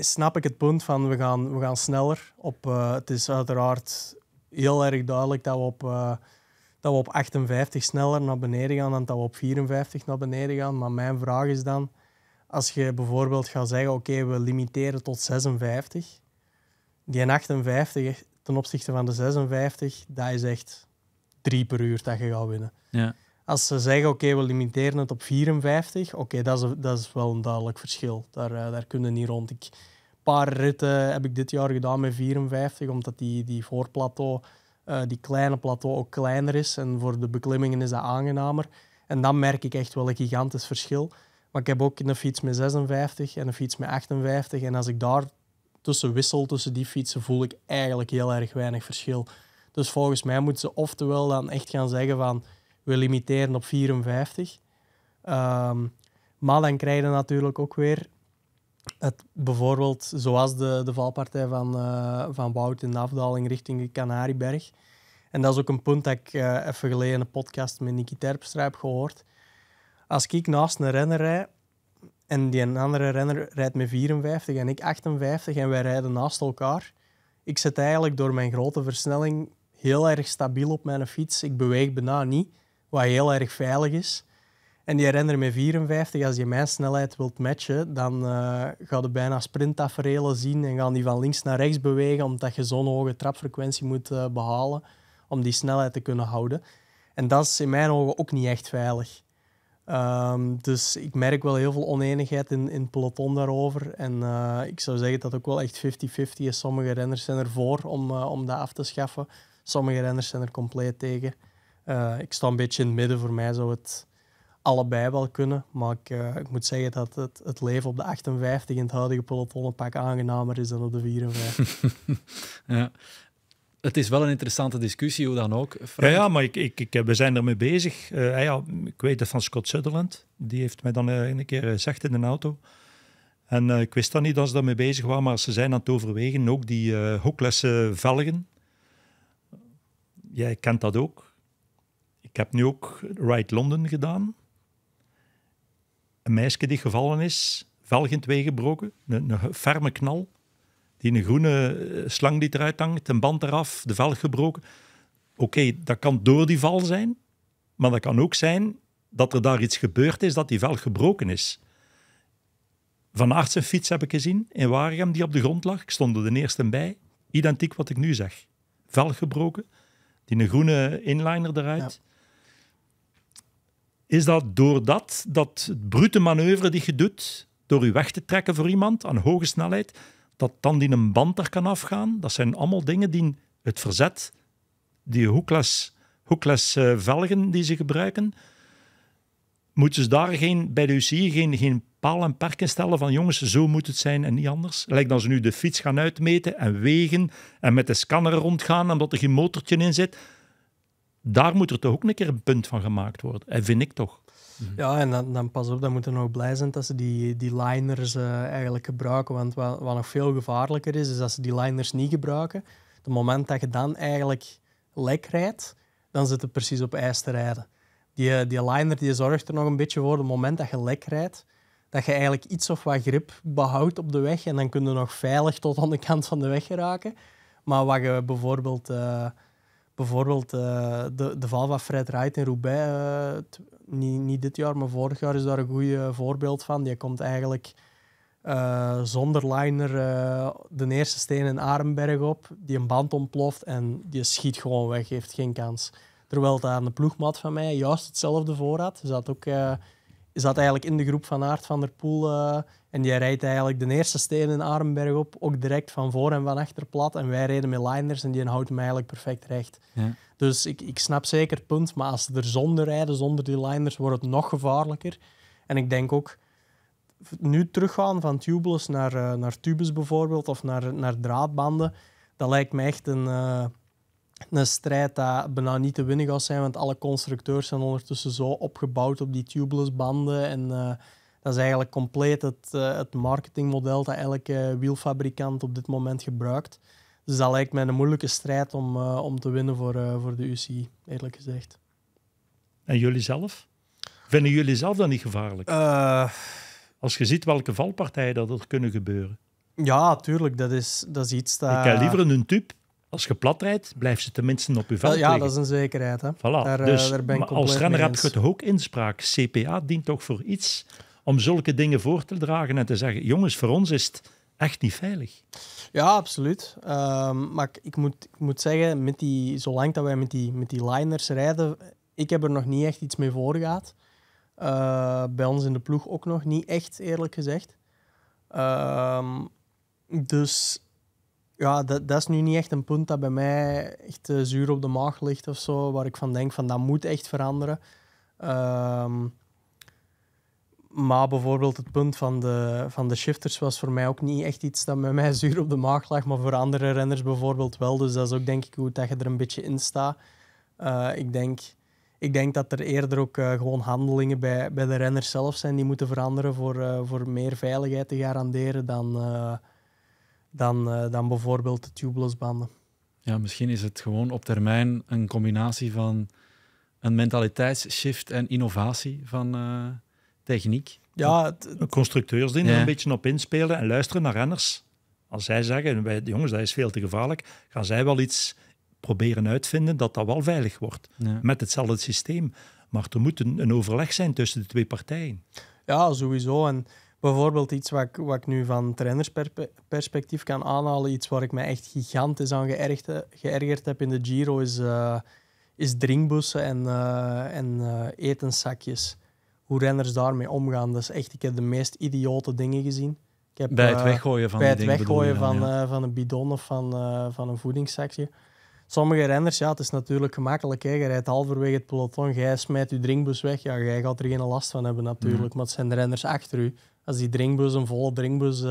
Speaker 2: snap ik het punt van we gaan, we gaan sneller. Op, eh, het is uiteraard heel erg duidelijk dat we, op, eh, dat we op 58 sneller naar beneden gaan dan dat we op 54 naar beneden gaan. Maar mijn vraag is dan, als je bijvoorbeeld gaat zeggen, oké, we limiteren tot 56. Die 58 ten opzichte van de 56, dat is echt drie per uur dat je gaat winnen. Ja. Als ze zeggen, oké, we limiteren het op 54, oké, dat, is, dat is wel een duidelijk verschil. Daar, eh, daar kunnen niet rond. Ik, een paar ritten heb ik dit jaar gedaan met 54, omdat die, die voorplateau, eh, die kleine plateau ook kleiner is. En voor de beklimmingen is dat aangenamer. En dan merk ik echt wel een gigantisch verschil. Maar ik heb ook een fiets met 56 en een fiets met 58. En als ik daar tussen wissel, tussen die fietsen, voel ik eigenlijk heel erg weinig verschil. Dus volgens mij moeten ze oftewel dan echt gaan zeggen van we limiteren op 54. Um, maar dan krijg je natuurlijk ook weer het, bijvoorbeeld zoals de, de valpartij van, eh, van Wout in de afdaling richting de Canarieberg. En dat is ook een punt dat ik eh, even geleden een podcast met Nicky Terpstra heb gehoord. Als ik naast een renner rijd en die een andere renner rijdt met 54 en ik 58 en wij rijden naast elkaar, ik zit eigenlijk door mijn grote versnelling heel erg stabiel op mijn fiets. Ik beweeg bijna niet wat heel erg veilig is. En die renner met 54, als je mijn snelheid wilt matchen, dan uh, ga je bijna sprinttaferelen zien en gaan die van links naar rechts bewegen, omdat je zo'n hoge trapfrequentie moet eh, behalen om die snelheid te kunnen houden. En dat is in mijn ogen ook niet echt veilig. Ehm, dus ik merk wel heel veel oneenigheid in, in het peloton daarover. En eh, ik zou zeggen dat het ook wel echt 50-50 is. Sommige renners zijn ervoor om, om dat af te schaffen. Sommige renners zijn er compleet tegen. Eh, ik sta een beetje in het midden. Voor mij zou het allebei wel kunnen. Maar ik, eh, ik moet zeggen dat het, het, leven op de 58 in het huidige peloton een pak aangenamer is dan op de 54.
Speaker 1: ja. Het is wel een interessante discussie, hoe dan ook. Ja, ja,
Speaker 3: maar ik, ik, ik, eh, we zijn ermee bezig. Ah ja, ik weet dat van Scott Sutherland. Die heeft mij dan een keer gezegd in de auto. En ik wist dan niet dat ze daarmee bezig waren, maar ze zijn aan het overwegen. Ook die uh, hoklessen velgen. Jij kent dat ook. Ik heb nu ook Ride London gedaan. Een meisje die gevallen is, in twee een, een ferme knal. Die een groene eh, slang die eruit hangt, een band eraf, de velg gebroken. Oké, dat kan door die val zijn, maar dat kan ook zijn dat er daar iets gebeurd is dat die velg gebroken is. Van Aert een fiets heb ik gezien in Waregem die op de grond lag. Ik stond er de eerste bij. Identiek wat ik nu zeg. Velg gebroken, die een groene inliner eruit. Is dat doordat dat brute manoeuvre die je doet, door je weg te trekken voor iemand aan hoge snelheid, dat dan die een band er kan afgaan? Dat zijn allemaal dingen die het verzet, die hoekles, hoekles eh, velgen die ze gebruiken, moeten ze daar geen, bij de UCI geen, geen paal en perk in stellen van jongens, zo moet het zijn en niet anders. Lijkt dan ze nu de fiets gaan uitmeten en wegen en met de scanner rondgaan omdat er geen motortje in zit, daar moet er toch ook een keer een punt van gemaakt worden. En eh, vind ik toch.
Speaker 2: Mhm. Ja, en dan, dan, pas op, dan moeten we nog blij zijn dat ze die, die liners eh, eigenlijk gebruiken. Want wat, wat, nog veel gevaarlijker is, is dat ze die liners niet gebruiken. Op het moment dat je dan eigenlijk lek rijdt, dan zit het precies op ijs te rijden. Die, eh, die liner die zorgt er nog een beetje voor, op het moment dat je lek rijdt, dat je eigenlijk iets of wat grip behoudt op de weg en dan kun je nog veilig tot aan de kant van de weg geraken. Maar wat je bijvoorbeeld... Bijvoorbeeld eh, de, de val van Fred Wright in Roubaix. Eh, niet, niet dit jaar, maar vorig jaar is daar een goed eh, voorbeeld van. Die komt eigenlijk zonder liner de eerste steen in Arenberg op. Die een band ontploft en die schiet gewoon weg, heeft geen kans. Terwijl aan de ploegmat van mij juist hetzelfde voor had. Zat ook, uh, zat eigenlijk in de groep van Aart van der Poel en die rijdt eigenlijk de eerste steen in Arenberg op, ook direct van voor en van achter plat. En wij reden met liners en die houdt hem eigenlijk perfect recht. Ja. Dus ik, ik snap zeker het punt, maar als ze er zonder rijden, zonder die liners, wordt het nog gevaarlijker. En ik denk ook, nu teruggaan van tubeless naar, uh, naar tubes bijvoorbeeld, of naar, naar draadbanden, dat lijkt me echt een, eh, een strijd dat bijna niet te winnen gaat zijn, want alle constructeurs zijn ondertussen zo opgebouwd op die tubeless banden en... Eh, dat is eigenlijk compleet het, eh, het marketingmodel dat elke wielfabrikant op dit moment gebruikt. Dus dat lijkt mij een moeilijke strijd om, eh, om te winnen voor, eh, voor de UCI, eerlijk gezegd.
Speaker 3: En jullie zelf? Vinden jullie zelf dat niet gevaarlijk? Als je ziet welke valpartijen dat er kunnen gebeuren.
Speaker 2: Ja, tuurlijk. Dat is, dat is iets dat... Ik heb liever
Speaker 3: een tube als je plat rijdt, blijft ze tenminste op je veld Ja, dat is een zekerheid. Hè? Daar, dus, daar ben ik maar als renner heb je toch ook inspraak. CPA dient toch voor iets om zulke dingen voor te dragen en te zeggen: jongens, voor ons is het echt niet
Speaker 2: veilig. Ja, absoluut. Ehm, maar ik, moet, ik moet zeggen, met die, zolang dat wij met die, met die liners rijden, ik heb er nog niet echt iets mee voor eh, bij ons in de ploeg ook nog niet echt, eerlijk gezegd. Ehm, dus ja, dat, dat, is nu niet echt een punt dat bij mij echt eh, zuur op de maag ligt of zo, waar ik van denk van dat moet echt veranderen. Ehm, maar bijvoorbeeld het punt van de, van de shifters was voor mij ook niet echt iets dat met mij zuur op de maag lag, maar voor andere renners bijvoorbeeld wel. Dus dat is ook denk ik goed dat je er een beetje in staat. Eh, ik, denk, ik denk dat er eerder ook eh, gewoon handelingen bij, bij de renners zelf zijn die moeten veranderen voor, eh, voor meer veiligheid te garanderen dan, dan, dan bijvoorbeeld de tubeless banden.
Speaker 1: Ja, misschien is het gewoon op termijn een combinatie van een mentaliteitsshift en innovatie van techniek.
Speaker 3: Ja, het, constructeursdien ja. een beetje op inspelen en luisteren naar renners. Als zij zeggen, wij, jongens, dat is veel te gevaarlijk, gaan zij wel iets proberen uitvinden dat dat wel veilig wordt. Met hetzelfde systeem. Maar er moet een, overleg zijn tussen de twee
Speaker 2: partijen. Ja, sowieso. En bijvoorbeeld iets wat ik, wat ik nu van trainersperspectief kan aanhalen, iets waar ik me echt gigantisch aan geërgerd, geërgerd heb in de Giro, is, eh, is drinkbussen en, uh, en eh, etenszakjes hoe renners daarmee omgaan. Dat is echt, ik heb de meest idiote dingen gezien. Ik heb, bij het eh, weggooien van, bij het weggooien van, eh, van een bidon of van, eh, van een voedingszakje. Sommige renners, ja, het is natuurlijk gemakkelijk. Hè. Je rijdt halverwege het peloton, jij smijt je drinkbus weg. Ja, jij gaat er geen last van hebben natuurlijk, mm. maar het zijn de renners achter u. Als die drinkbus, een volle drinkbus,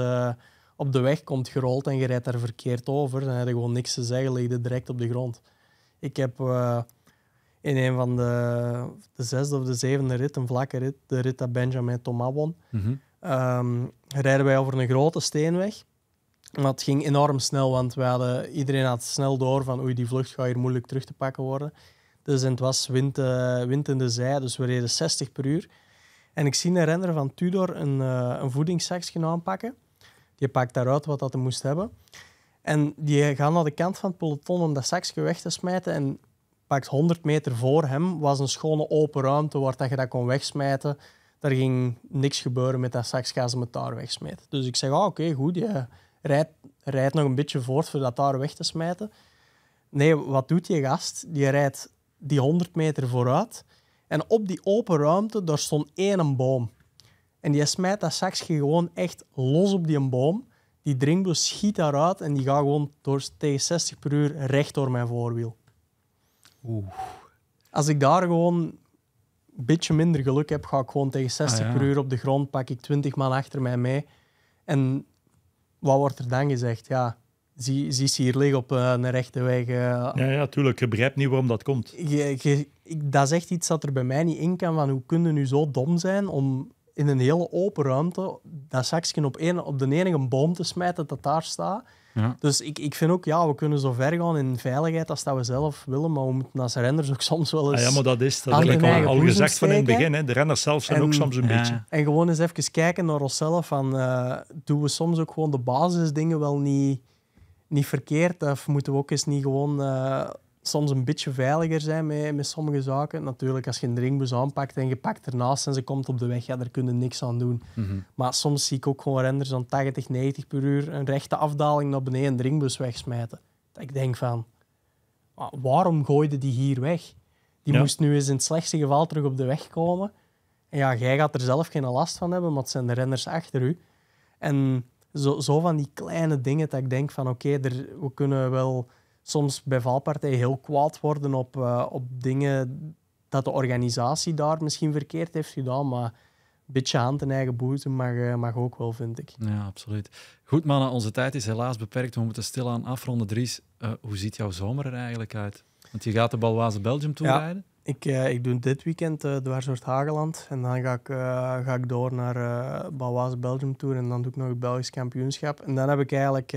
Speaker 2: op de weg komt gerold en je rijdt daar verkeerd over, dan heb je gewoon niks te zeggen, lig je direct op de grond. Ik heb in een van de, de zesde of de zevende rit, een vlakke rit, de rit dat Benjamin Thomas won, mm rijden wij over een grote steenweg. Maar het ging enorm snel, want we hadden, iedereen had snel door van oei, die vlucht gaat hier moeilijk terug te pakken worden. Dus het was wind, eh, wind in de zij, dus we reden 60 per uur. En ik zie een renner van Tudor een, uh, een aanpakken. Die pakt daaruit wat dat hij moest hebben. En die gaan naar de kant van het peloton om dat zakje weg te smijten. En pakt 100 meter voor hem was een schone open ruimte waar dat je dat kon wegsmijten. Daar ging niks gebeuren met dat straks gaan ze me daar wegsmijten. Dus ik zeg, ah, oké, goed, je rijdt, nog een beetje voort voor dat daar weg te smijten. Nee, wat doet je gast? Die rijdt die 100 meter vooruit. En op die open ruimte, daar stond één boom. En die smijt dat saxje gewoon echt los op die boom. Die drinkbus schiet daaruit en die gaat gewoon door, tegen 60 per uur recht door mijn voorwiel. Oeh. Als ik daar gewoon een beetje minder geluk heb, ga ik gewoon tegen 60 ah, per uur op de grond, pak ik 20 man achter mij mee. En wat wordt er dan gezegd? Ja, zie, zie ze hier liggen op eh, een rechte weg. Eh. ja,
Speaker 3: ja, tuurlijk. Je begrijpt niet
Speaker 2: waarom dat komt. Je, ik, dat is echt iets dat er bij mij niet in kan. Van hoe kunnen nu zo dom zijn om in een hele open ruimte dat zakje op, op de enige boom te smijten dat daar staat ja. Dus ik, ik vind ook, ja, we kunnen zo ver gaan in veiligheid als dat we zelf willen, maar we moeten als renners ook soms wel eens... Ah, ja, maar dat is dat ik al, gezegd van in het begin. Hè. De renners
Speaker 3: zelf zijn ook soms een beetje...
Speaker 2: En gewoon eens even kijken naar onszelf. Van, eh, doen we soms ook gewoon de basisdingen wel niet, niet verkeerd? Of moeten we ook eens niet gewoon... Eh, soms een beetje veiliger zijn met, met sommige zaken. Natuurlijk, als je een drinkbus aanpakt en je pakt ernaast en ze komt op de weg, ja, daar kun je niks aan doen. Mhm. Maar soms zie ik ook gewoon renders van 80, 90 per uur een rechte afdaling naar beneden een drinkbus wegsmijten. Dat ik denk van, ah, waarom gooide die hier weg? Die moest nu eens in het slechtste geval terug op de weg komen. En ja, jij gaat er zelf geen last van hebben, want het zijn de renners achter u. En zo, zo van die kleine dingen dat ik denk van, oké, we kunnen wel soms bij valpartijen heel kwaad worden op, eh, op dingen dat de organisatie daar misschien verkeerd heeft gedaan. Maar een beetje aan ten eigen boete mag, eh, mag ook wel, vind ik.
Speaker 1: Ja, absoluut. Goed, mannen, onze tijd is helaas beperkt. We moeten stilaan afronden. Dries, uh, hoe ziet jouw zomer er eigenlijk uit? Want je gaat de Balwaze Belgium
Speaker 2: toe rijden. Ja, ik, ik doe dit weekend uh, Dwarswoord Hageland. En dan ga ik, ga ik door naar uh, Balwaze Belgium Tour. En dan doe ik nog het Belgisch kampioenschap. En dan heb ik eigenlijk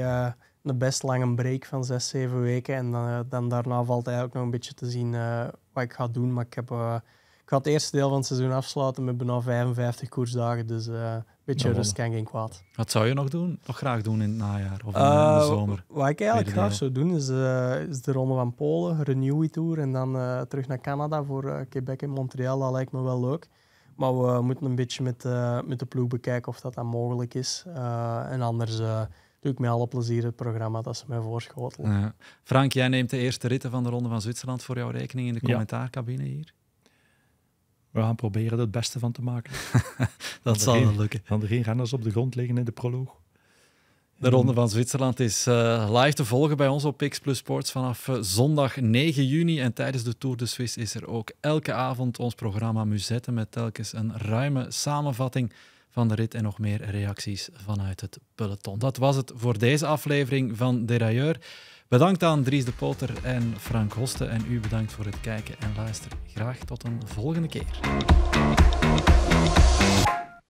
Speaker 2: een best lange break van zes, zeven weken. En dan eh, daarna valt eigenlijk nog een beetje te zien eh, wat ik ga doen. Maar ik, heb, eh, ik ga het eerste deel van het seizoen afsluiten met bijna 55 koersdagen. Dus een beetje rust kan geen kwaad.
Speaker 1: Wat zou je nog doen? Nog graag doen in het najaar of in, de zomer? Wat
Speaker 2: ik eigenlijk graag zou doen is, is de Ronde van Polen, Renewy Tour. En dan terug naar Canada voor Quebec en Montreal. Dat lijkt me wel leuk. Maar we moeten een beetje met, met de ploeg bekijken of dat dan mogelijk is. en anders doe ik met alle plezier het programma dat ze mij voorschotelen. Ja.
Speaker 1: Frank, jij neemt de eerste ritten van
Speaker 2: de Ronde van Zwitserland
Speaker 1: voor jouw rekening in de commentaarcabine hier.
Speaker 3: We gaan proberen er het beste van te maken. dat zal geen, lukken. Van er geen renners op de grond liggen in de proloog. De Ronde van
Speaker 1: Zwitserland is eh, live te volgen bij ons op Pix Sports vanaf eh, zondag 9 juni. En tijdens de Tour de Suisse is er ook elke avond ons programma Muzette met telkens een ruime samenvatting van de rit en nog meer reacties vanuit het peloton. Dat was het voor deze aflevering van Derailleur. Bedankt aan Dries de Poter en Frank Hosten. En u bedankt voor het kijken en luisteren. Graag tot een volgende keer.